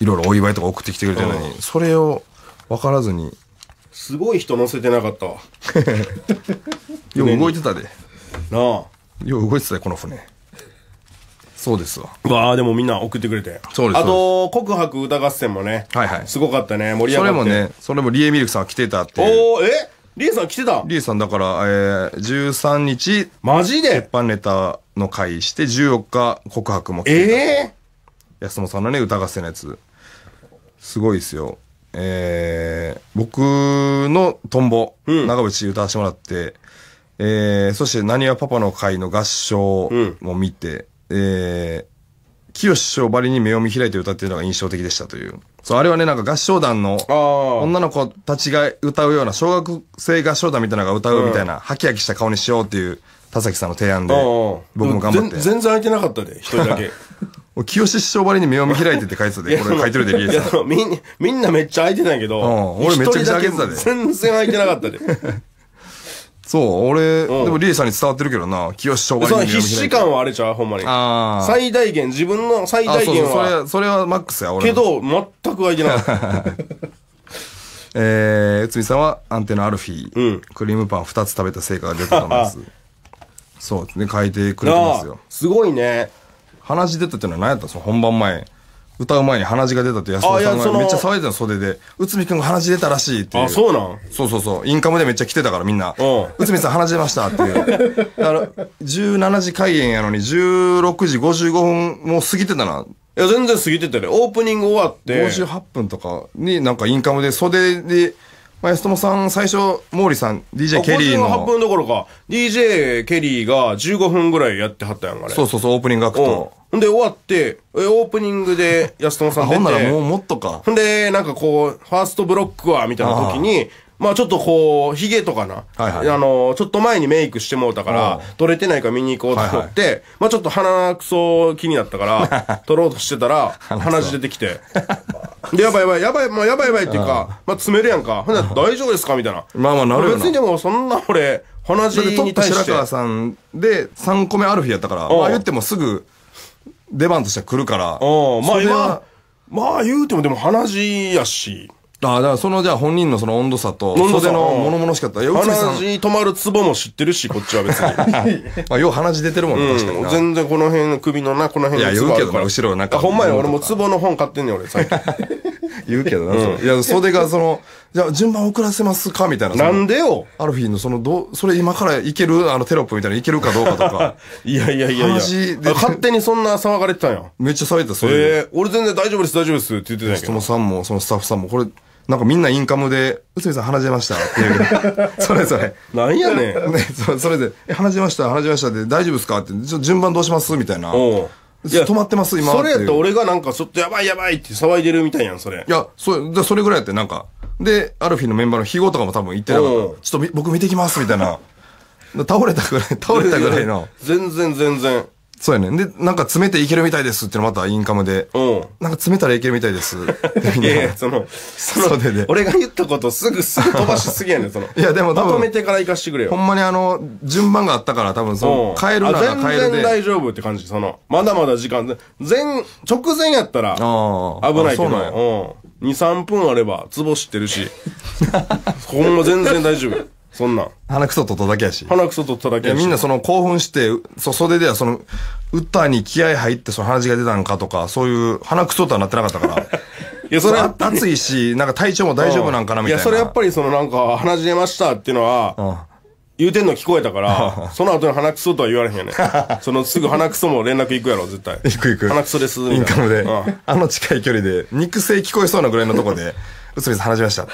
いろいろお祝いとか送ってきてくれてるのに、それを分からずに、すごい人乗せてなかったわ よう動いてたでなあよう動いてたでこの船そうですわわあでもみんな送ってくれてそうですあと「告白歌合戦」もねはいはいすごかったね盛り上がってそれもねそれもリエミルクさん来てたっておおえリエさん来てたリエさんだから、えー、13日マジで鉄板ネタの会して14日告白も来てたええー、安野さんのね歌合戦のやつすごいですよえー、僕のトンボ、うん長渕歌わせてもらって、えー、そして、なにわパパの会の合唱も見て、えー、清志師匠ばりに目を見開いて歌ってるのが印象的でしたという。そう、あれはね、なんか合唱団の女の子たちが歌うような、小学生合唱団みたいなのが歌うみたいな、ハキハキした顔にしようっていう、田崎さんの提案で、僕も頑張って。全然空いてなかったで、一人だけ。清志師匠ばりに目を見開いてって書いてたで、これ書いてるで、リエさん。みんな、みんなめっちゃ開いてたんやけど、うん、俺めちゃくちゃ開けてたで。全然開いてなかったで。そう、俺、でもリエさんに伝わってるけどな、清志師匠ばりにそを必死感はあれちゃうほんまに。ああ。最大限、自分の最大限は。それは、れ、それはマックスや、俺。けど、全く開いてなかった。えー、内海さんはアンテナアルフィー、クリームパン2つ食べた成果が出たと思います。そうですね、書いてくれてますよ。すごいね。鼻血出たっていうのは何やったんですか本番前。歌う前に鼻血が出たって安田さんがめっちゃ騒いでたの袖で、内海君が鼻血出たらしいっていう。あ、そうなんそうそうそう。インカムでめっちゃ来てたからみんな。内海さん鼻血出ましたっていう。17時開演やのに16時55分もう過ぎてたな。いや、全然過ぎてたね。オープニング終わって。58分とかになんかインカムで袖で、まあ、安友さん、最初、毛利さん、DJ ケリーの。58分どころか、DJ ケリーが15分ぐらいやってはったやん、あれ。そうそうそう、オープニングアクト。で、終わって、オープニングで安友さん出て。ほんならもうもっとか。ほんで、なんかこう、ファーストブロックは、みたいな時に、まあちょっとこう、髭とかな、はいはい、あの、ちょっと前にメイクしてもうたから、取れてないか見に行こうと思って、まあちょっと鼻くそ気になったから、取ろうとしてたら、鼻血出てきて、で、やばいやばい、やばい、まあやばいやばいっていうか、まあ詰めるやんか。ほんなら大丈夫ですかみたいな。まあまあなるほど。別にでもそんな俺、鼻血に対して。トップ白川さんで3個目アルフィーやったから、ああ言ってもすぐ、出番としては来るから。うん。まあ今、まあ言うてもでも鼻血やし。ああ、だからそのじゃあ本人のその温度差と、袖の物々しかった。鼻血止まるツボも知ってるし、こっちは別に。まあ、よう鼻血出てるもんね、確かに。全然この辺、首のな、この辺のツボあるから。いや、言うけど、後ろなんか。ほんまに俺もツボの本買ってんねん、俺、最近。言うけどな、それ。いや、袖がその、じゃあ順番遅らせますかみたいな。なんでよアルフィーのその、どそれ今からいけるあのテロップみたいにいけるかどうかとか。いやいやいやいや。勝手にそんな騒がれてたんや。めっちゃ騒いでた、それ。ええ俺全然大丈夫です、大丈夫ですって言ってたんやけど。さんも、そのスタッフさんも、これ、なんかみんなインカムで、内海さん話しましたっていう。それそれ。なんやねん。ね、それで、え、話しました、話しましたって、大丈夫ですかって、順番どうしますみたいな。止まってます今それやったら俺がなんかちょっとやばいやばいって騒いでるみたいやんそれいやそれそれぐらいやってなんかでアルフィーのメンバーの日ごとかも多分行ってなかったちょっと僕見てきますみたいな倒れたぐらい倒れたぐらいの全然全然そうやねん。で、なんか詰めていけるみたいですってのまたインカムで。うん。なんか詰めたらいけるみたいです。いやその、その、俺が言ったことすぐすぐ飛ばしすぎやねん、その。いや、でも多分。まとめてから行かしてくれよ。ほんまにあの、順番があったから多分その、変えるなら変えるで。全然大丈夫って感じ、その、まだまだ時間、全、直前やったら、危ないけど。ううん。2、3分あれば、ツボ知ってるし。ほんま全然大丈夫。そんなん。鼻くそ取っただけやし。鼻くそ取っただけやし。みんなその興奮して、そ、袖ではその、歌に気合入ってその鼻血が出たんかとか、そういう鼻くそとはなってなかったから。いや、それは。暑いし、なんか体調も大丈夫なんかなみたいな。いや、それやっぱりそのなんか、鼻血出ましたっていうのは、うん言うてんの聞こえたから、その後に鼻くそとは言われへんよね。そのすぐ鼻くそも連絡行くやろ、絶対。行く行く。鼻くそです、みたいインカムで、あの近い距離で、肉声聞こえそうなぐらいのとこで。内海さん話しましたって。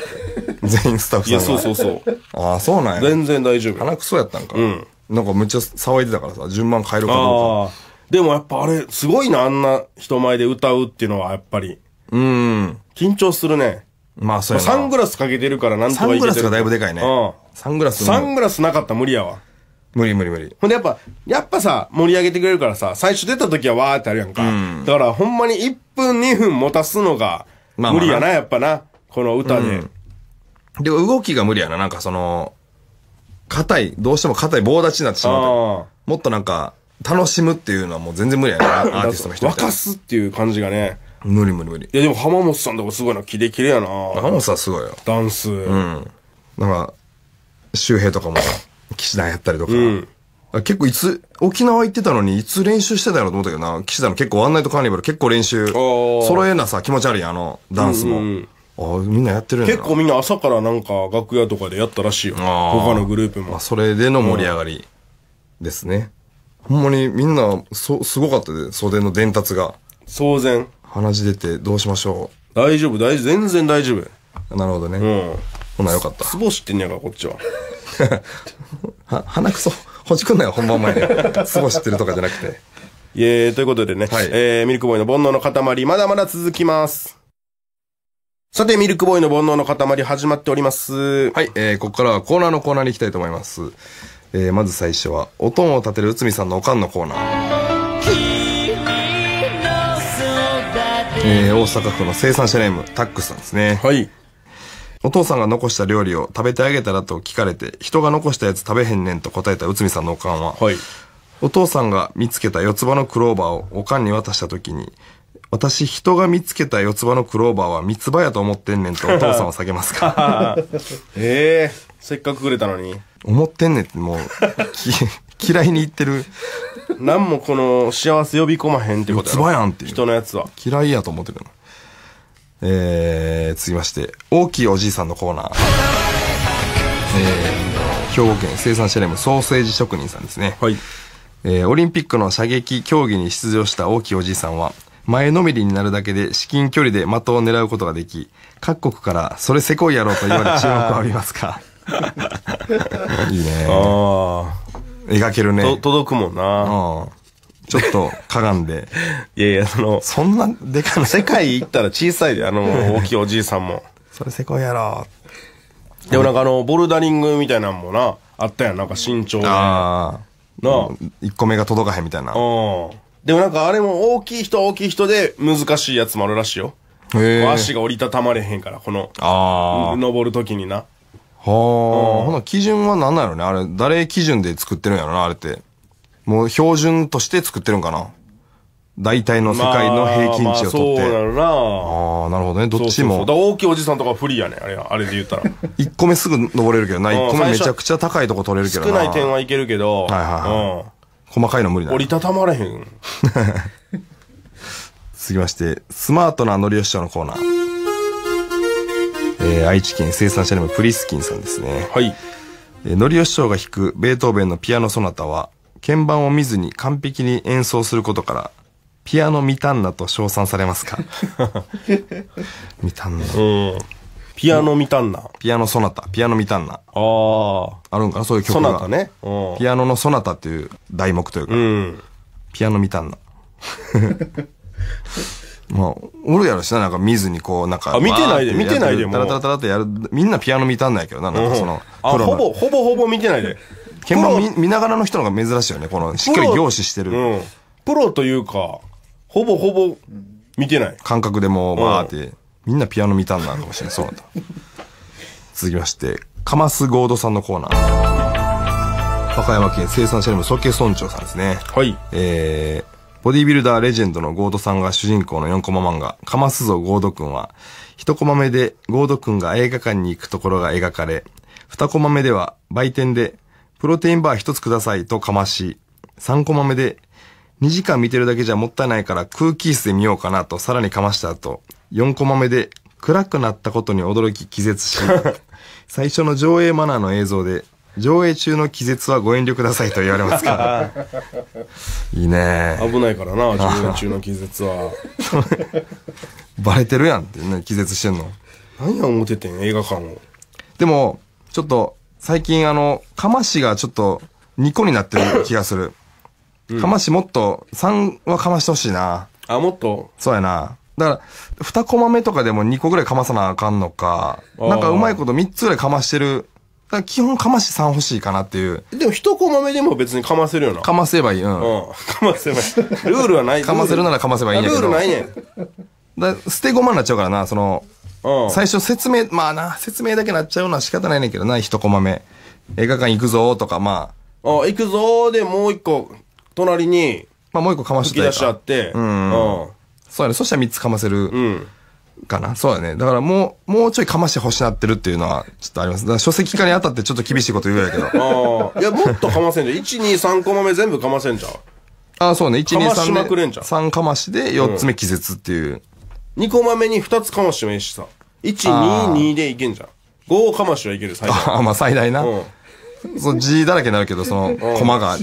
全員スタッフさんが。いや、そうそうそう。ああ、そうなんや。全然大丈夫。鼻くそやったんか。うん。なんかめっちゃ騒いでたからさ、順番変えるかどうか。でもやっぱあれ、すごいな、あんな人前で歌うっていうのはやっぱり。うん。緊張するね。まあそうやな。サングラスかけてるからなんとかいけてる。サングラスがだいぶでかいね。うん。サングラスサングラスなかったら無理やわ。無理無理無理。ほんでやっぱ、やっぱさ、盛り上げてくれるからさ、最初出た時はわーってあるやんか。うん、だからほんまに1分2分持たすのが、無理やな、やっぱな。この歌で。でも動きが無理やな。なんかその、硬い、どうしても硬い棒立ちになってしまう。もっとなんか、楽しむっていうのはもう全然無理やな。アーティストの人沸かすっていう感じがね。無理無理無理。いやでも浜本さんとかすごいな。キレキレやな。浜本さんすごいよ。ダンス。うん。なんか、周平とかも、岸田やったりとか。うん、結構いつ、沖縄行ってたのに、いつ練習してたやろと思ったけどな。岸田の結構ワンナイトカーニバル結構練習、揃えなさ、気持ち悪いあの、ダンスも。うんうんあみんなやってるんだ結構みんな朝からなんか楽屋とかでやったらしいよ他のグループもあそれでの盛り上がりですね、うん、ほんまにみんなそすごかったで袖の伝達が騒然鼻血出てどうしましょう大丈夫大丈夫全然大丈夫なるほどねうんほなよかったツぼ知ってんやからこっちは は鼻くそほじくんなよ本番前でツボ知ってるとかじゃなくていえということでね、はい、えー、ミルクボーイの煩悩の塊まだまだ続きますさて、ミルクボーイの煩悩の塊始まっております。はい、えー、ここからはコーナーのコーナーに行きたいと思います。えー、まず最初は、おとんを立てる内海さんのおかんのコーナー。えー、大阪府の生産者ネーム、タックスさんですね。はい。お父さんが残した料理を食べてあげたらと聞かれて、人が残したやつ食べへんねんと答えた内海さんのおかんは、はい。お父さんが見つけた四つ葉のクローバーをおかんに渡した時に、私、人が見つけた四つ葉のクローバーは三つ葉やと思ってんねんと お父さんは下げますかえ えー、せっかくくれたのに。思ってんねんってもう、嫌いに言ってる。何もこの幸せ呼び込まへんってことや四つ葉やんっていう。人のやつは。嫌いやと思ってるの。えー、続きまして、大きいおじいさんのコーナー。えー、兵庫県生産者ネームソーセージ職人さんですね。はい。えー、オリンピックの射撃競技に出場した大きいおじいさんは、前のめりになるだけで至近距離で的を狙うことができ、各国からそれせこいやろうと言われ注目はありますか。いいね。ああ。描けるね。と届くもんな。ちょっと、かがんで。いやいや、その、そんな、でかな世界行ったら小さいで、あの、大きいおじいさんも。それせこいやろ。でもなんかあの、ボルダリングみたいなんもな、あったやん、なんか身長が。ああ。なあ。1個目が届かへんみたいな。うん。でもなんかあれも大きい人大きい人で難しいやつもあるらしいよ。へえ。足が折りたたまれへんから、この、ああ。登るときにな。はあ、ほな、基準は何なんやろねあれ、誰基準で作ってるんやろなあれって。もう標準として作ってるんかな大体の世界の平均値をとって。まあ、そうなるなああ、なるほどね。どっちも。そうそうそう大きいおじさんとか不利やね。あれ、あれで言ったら。1 個目すぐ登れるけどな。1個目めちゃくちゃ高いとこ取れるけどな。少ない点はいけるけど。はいはいはい。うん細かいの無理な折りたたまれへん。続きまして、スマートなノリオ師匠のコーナー。えー、愛知県生産者ネもプリスキンさんですね。はい。えー、乗り押匠が弾くベートーベンのピアノソナタは、鍵盤を見ずに完璧に演奏することから、ピアノミタンナと称賛されますか ミタンナ。うん。ピアノミタンナ。ピアノソナタ、ピアノミタンナ。あああるんかなそういう曲ソナタね。うんピアノのソナタっていう題目というか、うん。ピアノ見たんな。まあ、おるやろしな、なんか見ずにこう、なんか。あ見てないで見てないでもたらたらたらってやる、みんなピアノ見たんないけどな、なんかその、あ、ほぼ、ほぼほぼ見てないで。鍵盤見ながらの人の方が珍しいよね、この、しっかり凝視してるうん。プロというか、ほぼほぼ見てない。感覚でもう、わーって。みんなピアノ見たんなかもしれない。そうなんだ。続きまして、カマスゴードさんのコーナー。和歌山県生産者にもム、ソケ村長さんですね。はい。えー、ボディビルダーレジェンドのゴードさんが主人公の4コマ漫画、カマスゾゴードくんは、1コマ目でゴードくんが映画館に行くところが描かれ、2コマ目では売店で、プロテインバー1つくださいとかまし、3コマ目で、2時間見てるだけじゃもったいないから空気椅子で見ようかなとさらにかました後、4コマ目で暗くなったことに驚き気絶し、最初の上映マナーの映像で、上映中の気絶はご遠慮くださいと言われますから。いいね危ないからな、上映中の気絶は。バレてるやんってね、気絶してんの。何や思っててん、映画館を。でも、ちょっと、最近あの、かましがちょっと、2個になってる気がする。かましもっと、3はかましてほしいな。あ、もっとそうやな。だから、二コマ目とかでも二個ぐらいかまさなあかんのか、なんかうまいこと三つぐらいかましてる。だ基本かまし三欲しいかなっていう。でも一コマ目でも別にかませるよな。かませばいい。うん。うん、かませばいい。ルールはない。かませるならかませばいいんやけど。ルールないねん。だ捨て駒になっちゃうからな、その、うん、最初説明、まあな、説明だけなっちゃうのは仕方ないねんけどな、一コマ目。映画館行くぞとか、まあ。あ行くぞでもう一個、隣に、まあもう一個かましてた。引き出しちゃって、うん。うんそうやね。そしたら3つかませる。うんかな。そうだね。だからもう、もうちょいかましてほしなってるっていうのは、ちょっとあります。だから書籍化にあたってちょっと厳しいこと言うやけど。ああ。いや、もっとかませんじゃん。1、2、3コマ目全部かませんじゃん。ああ、そうね。1、2、3。かましまくれんじゃん。3かましで、4つ目気絶っていう。2コマ目に2つかましてもいいしさ。1、2、2でいけんじゃん。5かましはいける、最大。ああ、まあ最大な。うん。そう、字だらけになるけど、その、コマが。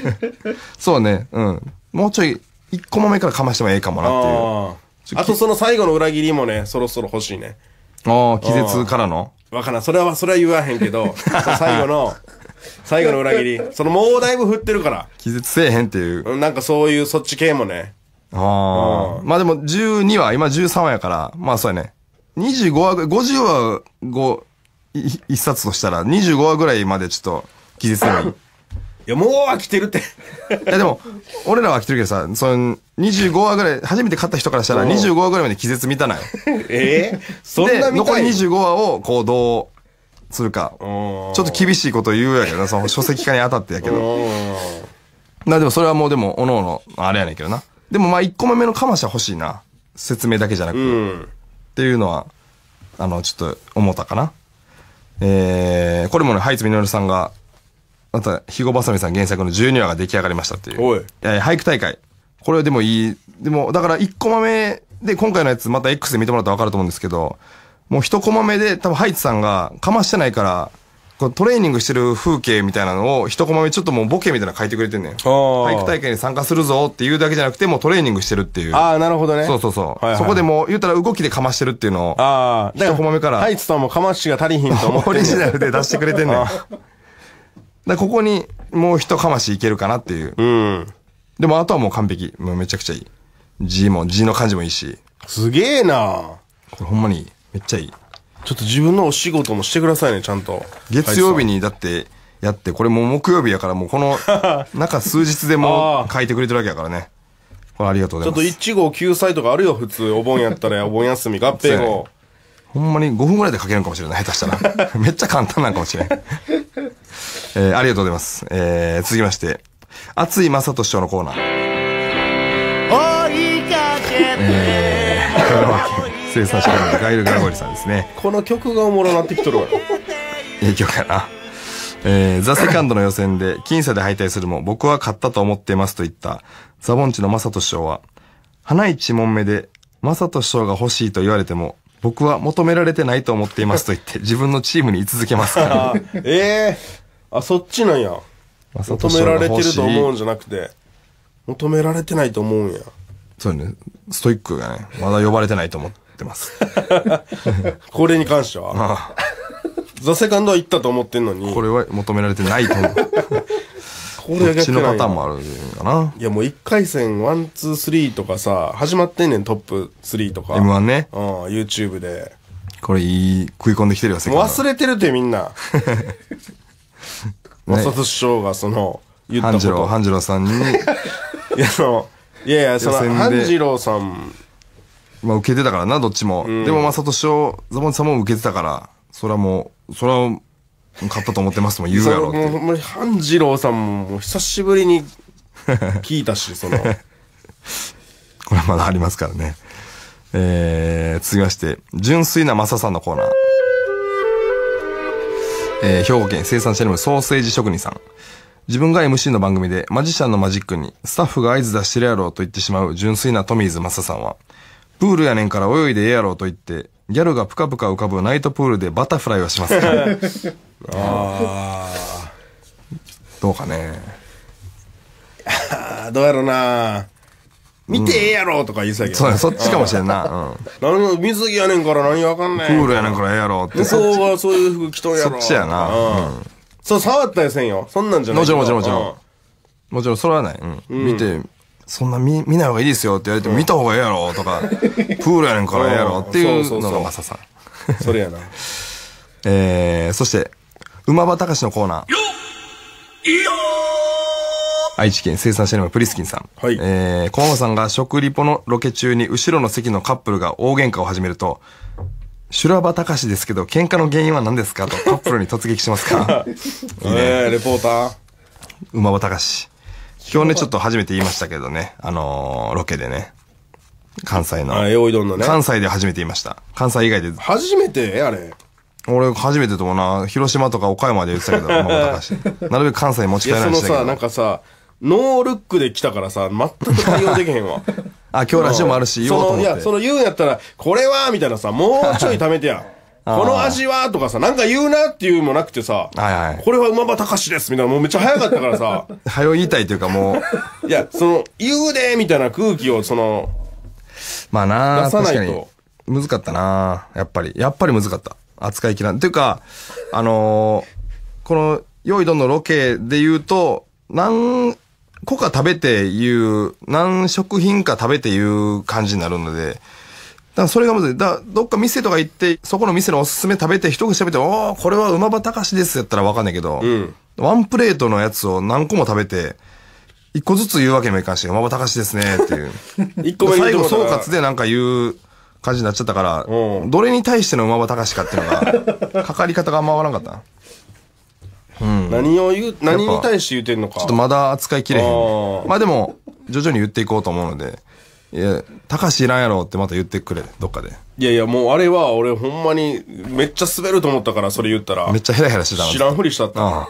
そうね。うん。もうちょい、一個目からかましてもええかもなっていうあとその最後の裏切りもねそろそろ欲しいねああ気絶からのわからんそれはそれは言わへんけど 最後の最後の裏切りそのもうだいぶ振ってるから気絶せえへんっていうなんかそういうそっち系もねああまあでも12話今13話やからまあそうやね25話50話5一冊としたら25話ぐらいまでちょっと気絶せばいいや、もう飽きてるって。いや、でも、俺らは飽きてるけどさ、その、25話ぐらい、初めて勝った人からしたら25話ぐらいまで気絶見たなよ。ええそんな見たで、い残り25話を、こう、どうするか。ちょっと厳しいこと言うやけどな、その書籍化に当たってやけど。な、でもそれはもうでも、おのおの、あれやねんけどな。でもまあ、1個目のかましは欲しいな。説明だけじゃなく。うん。っていうのは、あの、ちょっと思ったかな。えー、これもね、ハイツミノルさんがまた、は、ひごばさみさん原作の12話が出来上がりましたっていう。おい。え俳句大会。これでもいい。でも、だから1コマ目で、今回のやつまた X で見てもらったらわかると思うんですけど、もう1コマ目で多分ハイツさんがかましてないから、こうトレーニングしてる風景みたいなのを1コマ目ちょっともうボケみたいなの書いてくれてんねん。あ俳句大会に参加するぞっていうだけじゃなくて、もうトレーニングしてるっていう。ああ、なるほどね。そうそうそう。はいはいそこでもう言ったら動きでかましてるっていうのを、ああ、1一コマ目からハイツさんもかましが足りひんと思ってね オリジナルで出してくれてんねん。だここにもう一かましいけるかなっていう。うん。でもあとはもう完璧。もうめちゃくちゃいい。G も、G の感じもいいし。すげえなこれほんまにめっちゃいい。ちょっと自分のお仕事もしてくださいね、ちゃんと。月曜日にだってやって、これもう木曜日やからもうこの、中数日でも 書いてくれてるわけやからね。これありがとうございます。ちょっと一号救済とかあるよ、普通。お盆やったら、お盆休み、合併て。ほんまに5分ぐらいで書けるかもしれない、下手したら。めっちゃ簡単なんかもしれないえー、ありがとうございます。えー、続きまして、熱い正師賞のコーナー。追いかけて、えー、生産者のガイル・ラゴリさんですね。この曲がおもろなってきとるわ。え、影曲かな。えー、ザ・セカンドの予選で、僅差で敗退するも、僕は勝ったと思っていますと言った、ザ・ボンチの正師賞は、花一問目で、正師賞が欲しいと言われても、僕は求められてないと思っていますと言って、自分のチームに居続けますから。え えーあ、そっちなんや。求められてると思うんじゃなくて、求められてないと思うんや。そうね。ストイックがね、まだ呼ばれてないと思ってます。これに関しては。あザ・セカンドは行ったと思ってんのに。これは求められてないと思う。これが。っちのパターンもあるんかな。いやもう1回戦、ワン、ツー、スリーとかさ、始まってんねん、トップ3とか。M1 ね。うん、YouTube で。これいい、食い込んできてるよ、セカンド忘れてるってみんな。正人師匠がその言った半次郎半次郎さんに、いやそのいやいやその半次郎さんまあ、受けてたからなどっちも、でもまあ聡師匠ザボンさんも受けてたからそれはもうそれは勝ったと思ってますもん言うやろもう半次郎さんも久しぶりに 聞いたしそのこれはまだありますからねえー、続きまして純粋なマサさんのコーナーえー、兵庫県生産者にソーセージ職人さん。自分が MC の番組でマジシャンのマジックにスタッフが合図出してるやろうと言ってしまう純粋なトミーズマサさんは、プールやねんから泳いでええやろうと言って、ギャルがぷかぷか浮かぶナイトプールでバタフライはしますか ああ。どうかね。どうやろな見てええやろとか言いうさけど、そうやそっちかもしれんな、なるほど水着やねんから何わかんないプールやねんからええやろって向そこうはそういう服着とんやろそっちやなうんそう触ったりせんよそんなんじゃないもちろんもちろんもちろんもちろんそれはない、うん見てそんな見見ない方がいいですよって言われても見た方がええやろとかプールやねんからええやろっていうのがマサさんそれやな えー、そして馬場隆のコーナーいいよー愛知県生産者のプリスキンさん。はい。えー、駒場さんが食リポのロケ中に後ろの席のカップルが大喧嘩を始めると、修羅場隆ですけど、喧嘩の原因は何ですかとカップルに突撃しますか いいね、えー、レポーター。馬場隆。今日ね、ちょっと初めて言いましたけどね、あのー、ロケでね。関西の。あ、用意のね。関西で初めて言いました。関西以外で。初めてあれ。俺、初めてともな、広島とか岡山で言ってたけど、馬場隆。なるべく関西持ち帰らないしそのさ、なんかさ、ノールックで来たからさ、全く対応できへんわ。あ、今日ラジオもあるし、言おうとその、いや、その言うんやったら、これはみたいなさ、もうちょい貯めてや。この味はとかさ、なんか言うなっていうもなくてさ、はいはいこれは馬場隆ですみたいな、もうめっちゃ早かったからさ、早言いたいというかもう、いや、その、言うでみたいな空気を、その、まあな出さない確かとむずかったなやっぱり。やっぱりむずかった。扱いきらん。ていうか、あのーこの、よいどんのロケで言うと、なん、個か食べていう、何食品か食べていう感じになるので、だそれがまず、だどっか店とか行って、そこの店のおすすめ食べて、一口食べて、おおこれは馬場隆ですやったらわかんないけど、うん、ワンプレートのやつを何個も食べて、一個ずつ言うわけにもいかんし、馬場隆ですねっていう。一個目最後総括でなんか言う感じになっちゃったから、どれに対しての馬場隆かっていうのが、かかり方があんまわらんかった。うん、何を言う、何に対して言うてんのか。ちょっとまだ扱いきれへん。あまあでも、徐々に言っていこうと思うので、いや、高橋いらんやろってまた言ってくれ、どっかで。いやいや、もうあれは俺ほんまにめっちゃ滑ると思ったから、それ言ったら。めっちゃヘラヘラしてた知らんふりしたった。ああ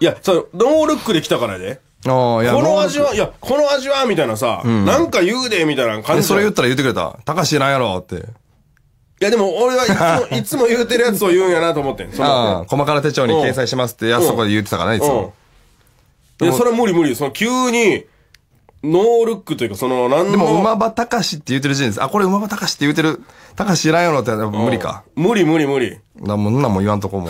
いや、そノールックで来たからで。ああ、いや、この味は、いや、この味は、みたいなさ、うん、なんか言うで、みたいな感じ。それ言ったら言ってくれた。高橋いらんやろって。いやでも俺はいつも、いつも言うてるやつを言うんやなと思ってん。その、細かな手帳に掲載しますってやつそこで言ってたからね、いつも。いや、それは無理無理。その急に、ノールックというか、その、なんでも、馬場隆って言ってる時点です。あ、これ馬場隆って言ってる、隆知らんよのって無理か。無理無理無理。なんも、なんも言わんとこも、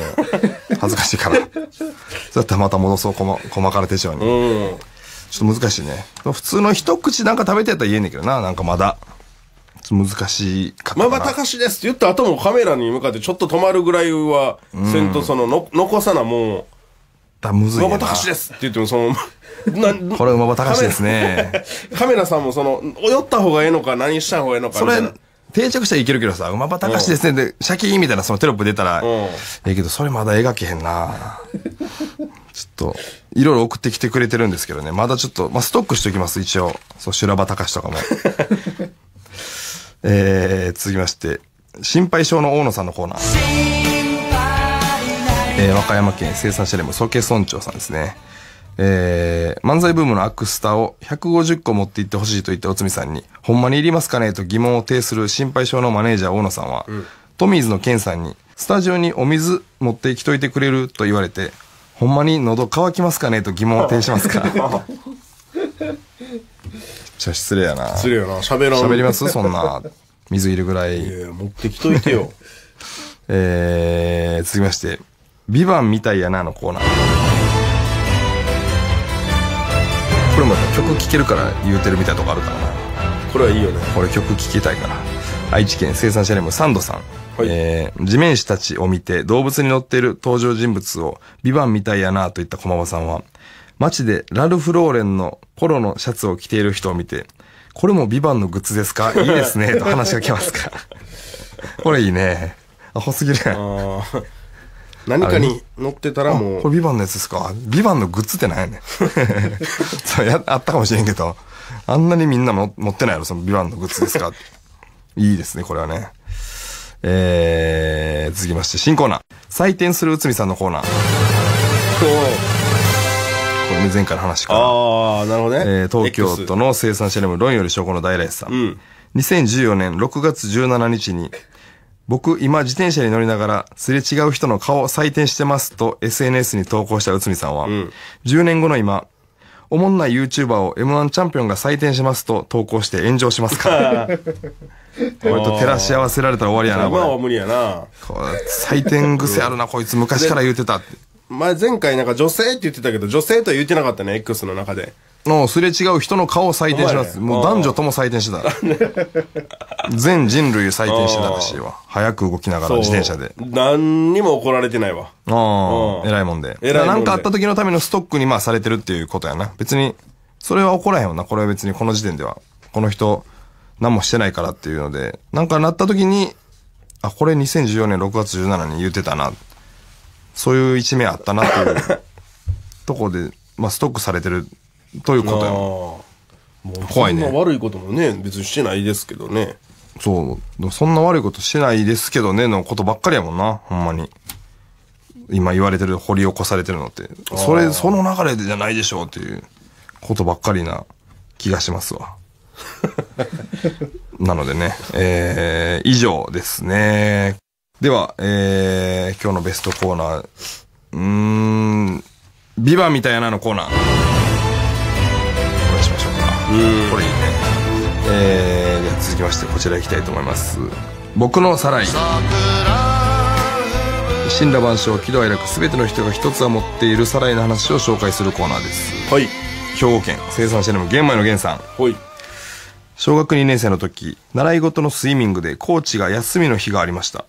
恥ずかしいから。そうやったらまた戻そう、細、細かな手帳に。うん。ちょっと難しいね。普通の一口なんか食べてやったら言えんねんけどな、なんかまだ。難しかったかな。またかしですって言った後もカメラに向かってちょっと止まるぐらいは、せんとそのの、残さなもう、だむずい馬場たかしですって言ってもその、なこれ馬場たかしですね。カメラ さんもその、泳った方がええのか何した方がええのかそれ、定着したらいけるけどさ、馬場隆ですね、で、シャキーンみたいなそのテロップ出たら、ええけど、それまだ描けへんな ちょっと、いろいろ送ってきてくれてるんですけどね、まだちょっと、まあ、ストックしておきます、一応。そう、修羅場隆とかも。えー、続きまして、心配性の大野さんのコーナー。えー、和歌山県生産者でも総計村長さんですね。えー、漫才ブームのアクスタを150個持って行ってほしいと言ったおつみさんに、ほんまにいりますかねと疑問を呈する心配性のマネージャー大野さんは、うん、トミーズのケンさんに、スタジオにお水持ってきといてくれると言われて、ほんまに喉乾きますかねと疑問を呈しますから。ちゃ失礼やな。失礼やな。喋らん。喋りますそんな。水いるぐらい。いや持ってきといてよ。えー、続きまして、ビバンみたいやなのコーナー。これも曲聴けるから言うてるみたいなとこあるからな。これはいいよね。これ曲聴きたいから。愛知県生産者ネームサンドさん。はい、えー、地面師たちを見て動物に乗っている登場人物をビバンみたいやなと言った駒場さんは、街でラルフ・ローレンのポロのシャツを着ている人を見て、これもビバンのグッズですか いいですね、と話しかけますから。これいいね。アホすぎる。何かに乗ってたらもう。これビバンのやつですかビバンのグッズってないやねん。そうや、あったかもしれんけど、あんなにみんなも持ってないやろ、そのビバンのグッズですかいいですね、これはね。えー、続きまして、新コーナー。採点する内海さんのコーナー。ね、前回の話から。ああ、なるほどね。えー、東京都の生産者ネーム、論より証拠の大来さん。うん。2014年6月17日に、僕、今自転車に乗りながら、すれ違う人の顔を採点してますと SNS に投稿した内海さんは、うん、10年後の今、おもんない YouTuber を M1 チャンピオンが採点しますと投稿して炎上しますから。俺 と照らし合わせられたら終わりやな、これ。は無理やな。採点癖あるな、こいつ昔から言うてたって。前、前回なんか女性って言ってたけど、女性とは言ってなかったね、X の中で。のすれ違う人の顔を採点します。もう男女とも採点してた。全人類採点してたらしいわ。早く動きながら自転車で。何にも怒られてないわ。ああ、偉いもんで。偉いもんで。なんかあった時のためのストックにまあされてるっていうことやな。別に、それは怒らへんよな。これは別にこの時点では。この人、何もしてないからっていうので、なんかなった時に、あ、これ2014年6月17日に言ってたな。そういう一面あったなっていう とこで、まあ、ストックされてるということやもん。怖いねそんな悪いこともね別にしてないですけどねそうそんな悪いことしてないですけどねのことばっかりやもんなほんまに今言われてる掘り起こされてるのってそれその流れじゃないでしょうっていうことばっかりな気がしますわ なのでね、えー、以上ですね。では、えー、今日のベストコーナー、うーん、ビバみたいなのコーナー。これしましょうか。これいいね。えー、続きましてこちら行きたいと思います。僕のサライ。神羅万象、喜怒哀楽、すべての人が一つは持っているサライの話を紹介するコーナーです。はい。兵庫県生産者でも玄米の玄さん。はい。小学2年生の時、習い事のスイミングでコーチが休みの日がありました。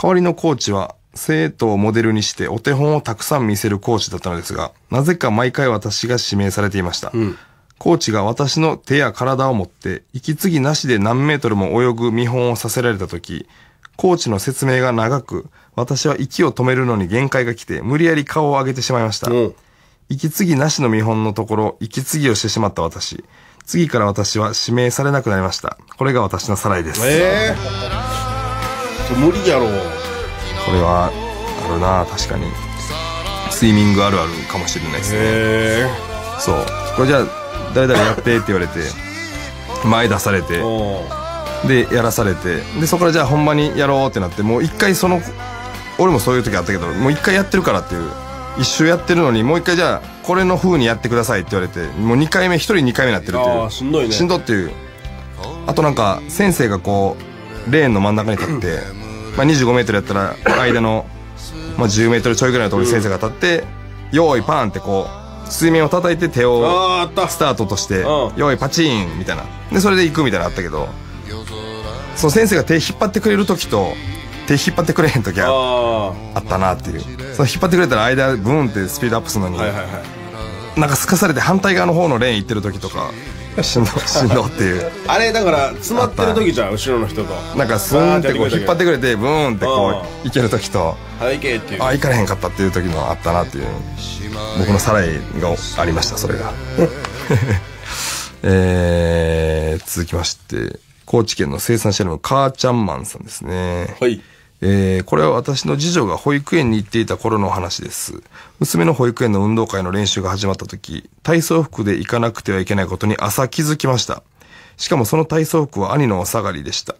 代わりのコーチは生徒をモデルにしてお手本をたくさん見せるコーチだったのですが、なぜか毎回私が指名されていました。うん、コーチが私の手や体を持って、息継ぎなしで何メートルも泳ぐ見本をさせられた時、コーチの説明が長く、私は息を止めるのに限界が来て、無理やり顔を上げてしまいました。うん、息継ぎなしの見本のところ、息継ぎをしてしまった私。次から私は指名されなくなりました。これが私のさらいです。えーと無理やろこれはあるな確かにスイミングあるあるかもしれないですねそうこれじゃあ誰々やってって言われて前出されてでやらされてでそこからじゃあほんまにやろうってなってもう一回その俺もそういう時あったけどもう一回やってるからっていう一周やってるのにもう一回じゃあこれの風にやってくださいって言われてもう2回目1人2回目になってるっていうしんどいねしんどっていうあとなんか先生がこうレーンの真ん中に立ってまあ、25m やったら間の、まあ、10m ちょいぐらいのところに先生が立って「用、う、意、パパン!」ってこう水面を叩いて手をスタートとして「用意パチーン!」みたいなでそれで行くみたいなあったけどそう先生が手引っ張ってくれる時と手引っ張ってくれへん時はあったなっていうその引っ張ってくれたら間ブーンってスピードアップするのに、はいはいはい、なんかすかされて反対側の方のレーン行ってる時とか死の死のっていうあれだから詰まってる時じゃん後ろの人となんかスーンってこう引っ張ってくれてブーンってこう行ける時とあ行けっていうあ行かれへんかったっていう時のあったなっていう僕のサライがありましたそれが えー、続きまして高知県の生産者の母ちゃんマンさんですねはいえー、これは私の次女が保育園に行っていた頃の話です。娘の保育園の運動会の練習が始まった時、体操服で行かなくてはいけないことに朝気づきました。しかもその体操服は兄のお下がりでした。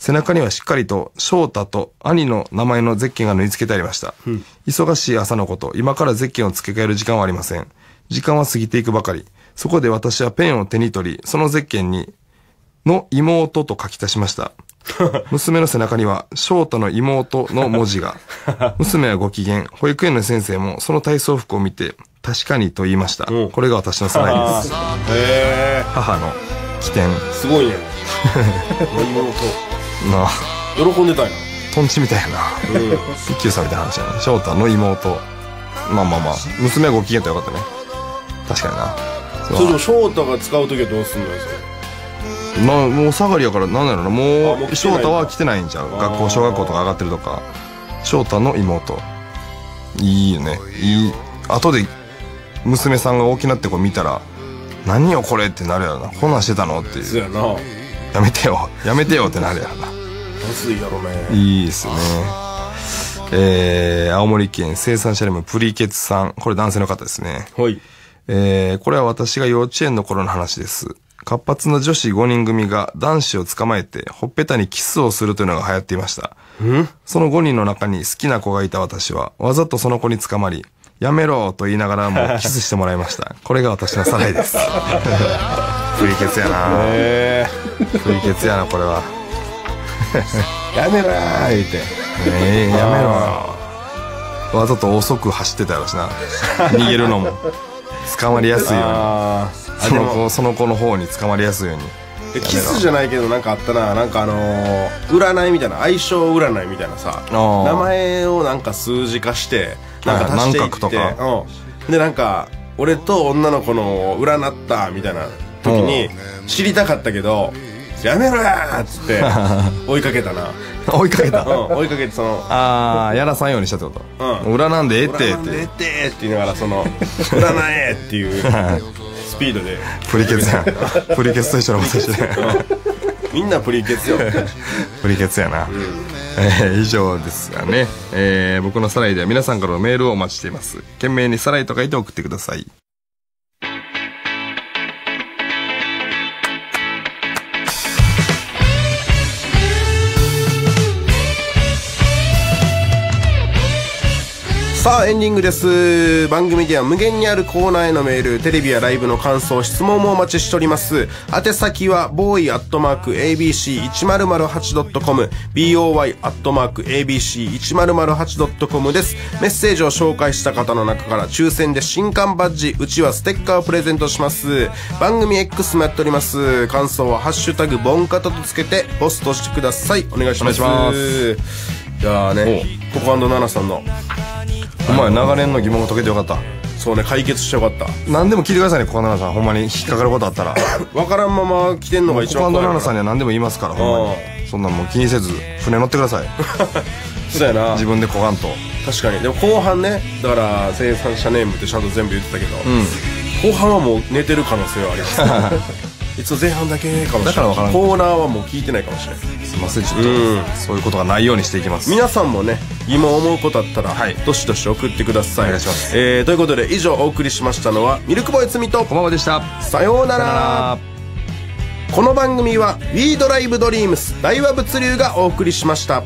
背中にはしっかりと翔太と兄の名前のゼッケンが縫い付けてありました。うん、忙しい朝のこと、今からゼッケンを付け替える時間はありません。時間は過ぎていくばかり。そこで私はペンを手に取り、そのゼッケンに、の妹と書き足しました。娘の背中には、翔太の妹の文字が。娘はご機嫌。保育園の先生も、その体操服を見て、確かにと言いました。これが私の備えです。へえ母の起点。すごいね 妹まあ、喜んでたんやトンチみたいやな。一休さんみたいな話やね。翔太の妹。まあまあまあ、娘はご機嫌とよかったね。確かにな。それでも翔太が使う時はどうすんのよそれまあ、もう下がりやから何だろなもう翔太は来てないんじゃん学校小学校とか上がってるとか翔太の妹いいよねいい後で娘さんが大きなってこう見たら「何よこれ」ってなるやろなこんなんしてたのっていうややめてよやめてよってなるやろな熱いやろねいいですねえー、青森県生産者ネームプリケツさんこれ男性の方ですねはいえー、これは私が幼稚園の頃の話です活発な女子5人組が男子を捕まえてほっぺたにキスをするというのが流行っていました。その5人の中に好きな子がいた私は、わざとその子に捕まり、やめろと言いながらもキスしてもらいました。これが私のサライです。不意決やな不意決やな、これは。やめろー言うて。えー、やめろわざと遅く走ってたやろしな。逃げるのも。捕まりやすいようにその子その子の方に捕まりやすいようにキスじゃないけどなんかあったななんかあのー、占いみたいな相性占いみたいなさ名前をなんか数字化してなんか足していって、はい、うん、でなんか俺と女の子の占ったみたいな時に知りたかったけど、うんやめろやっつって 追いかけたな 追いかけた、うん、追いかけてそのああやらさんようにしたってこと、うん、占んでえってってええってって言いながらその 占えっていうスピードでプリケツやんプリケツと一緒のことしてみんなプリケツよプリケツやな、うんえー、以上ですがね、えー、僕のサライでは皆さんからのメールをお待ちしています懸命にサライと書いて送ってくださいさあエンディングです番組では無限にあるコーナーへのメールテレビやライブの感想質問もお待ちしております宛先は boy.abc1008.com boy.abc1008.com ですメッセージを紹介した方の中から抽選で新刊バッジうちはステッカーをプレゼントします番組 X もやっております感想は「ハッシュタグボンカタ」とつけてポストしてくださいお願いしますじゃあねココナナさんのお前長年の疑問が解けてよかったそうね解決してよかった何でも聞いてくださいね小金原さんほんまに引っかかることあったら分からんまま来てんのが一番い小金原さんには何でも言いますからほんまにそんなんもう気にせず船乗ってください そうやな自分でこがんと確かにでも後半ねだから生産者ネームってちゃんと全部言ってたけど、うん、後半はもう寝てる可能性はあります 一応前半だけかもしれないだからコーナーはもう聞いてないかもしれないすいませんちょっと、うそういうことがないようにしていきます皆さんもね疑問思うことあったら、はいどしどし送ってくださいお願いします、えーということで以上お送りしましたのはミルクボーイつみとこままでしたさようならこの番組は WeDriveDreams 大和物流がお送りしました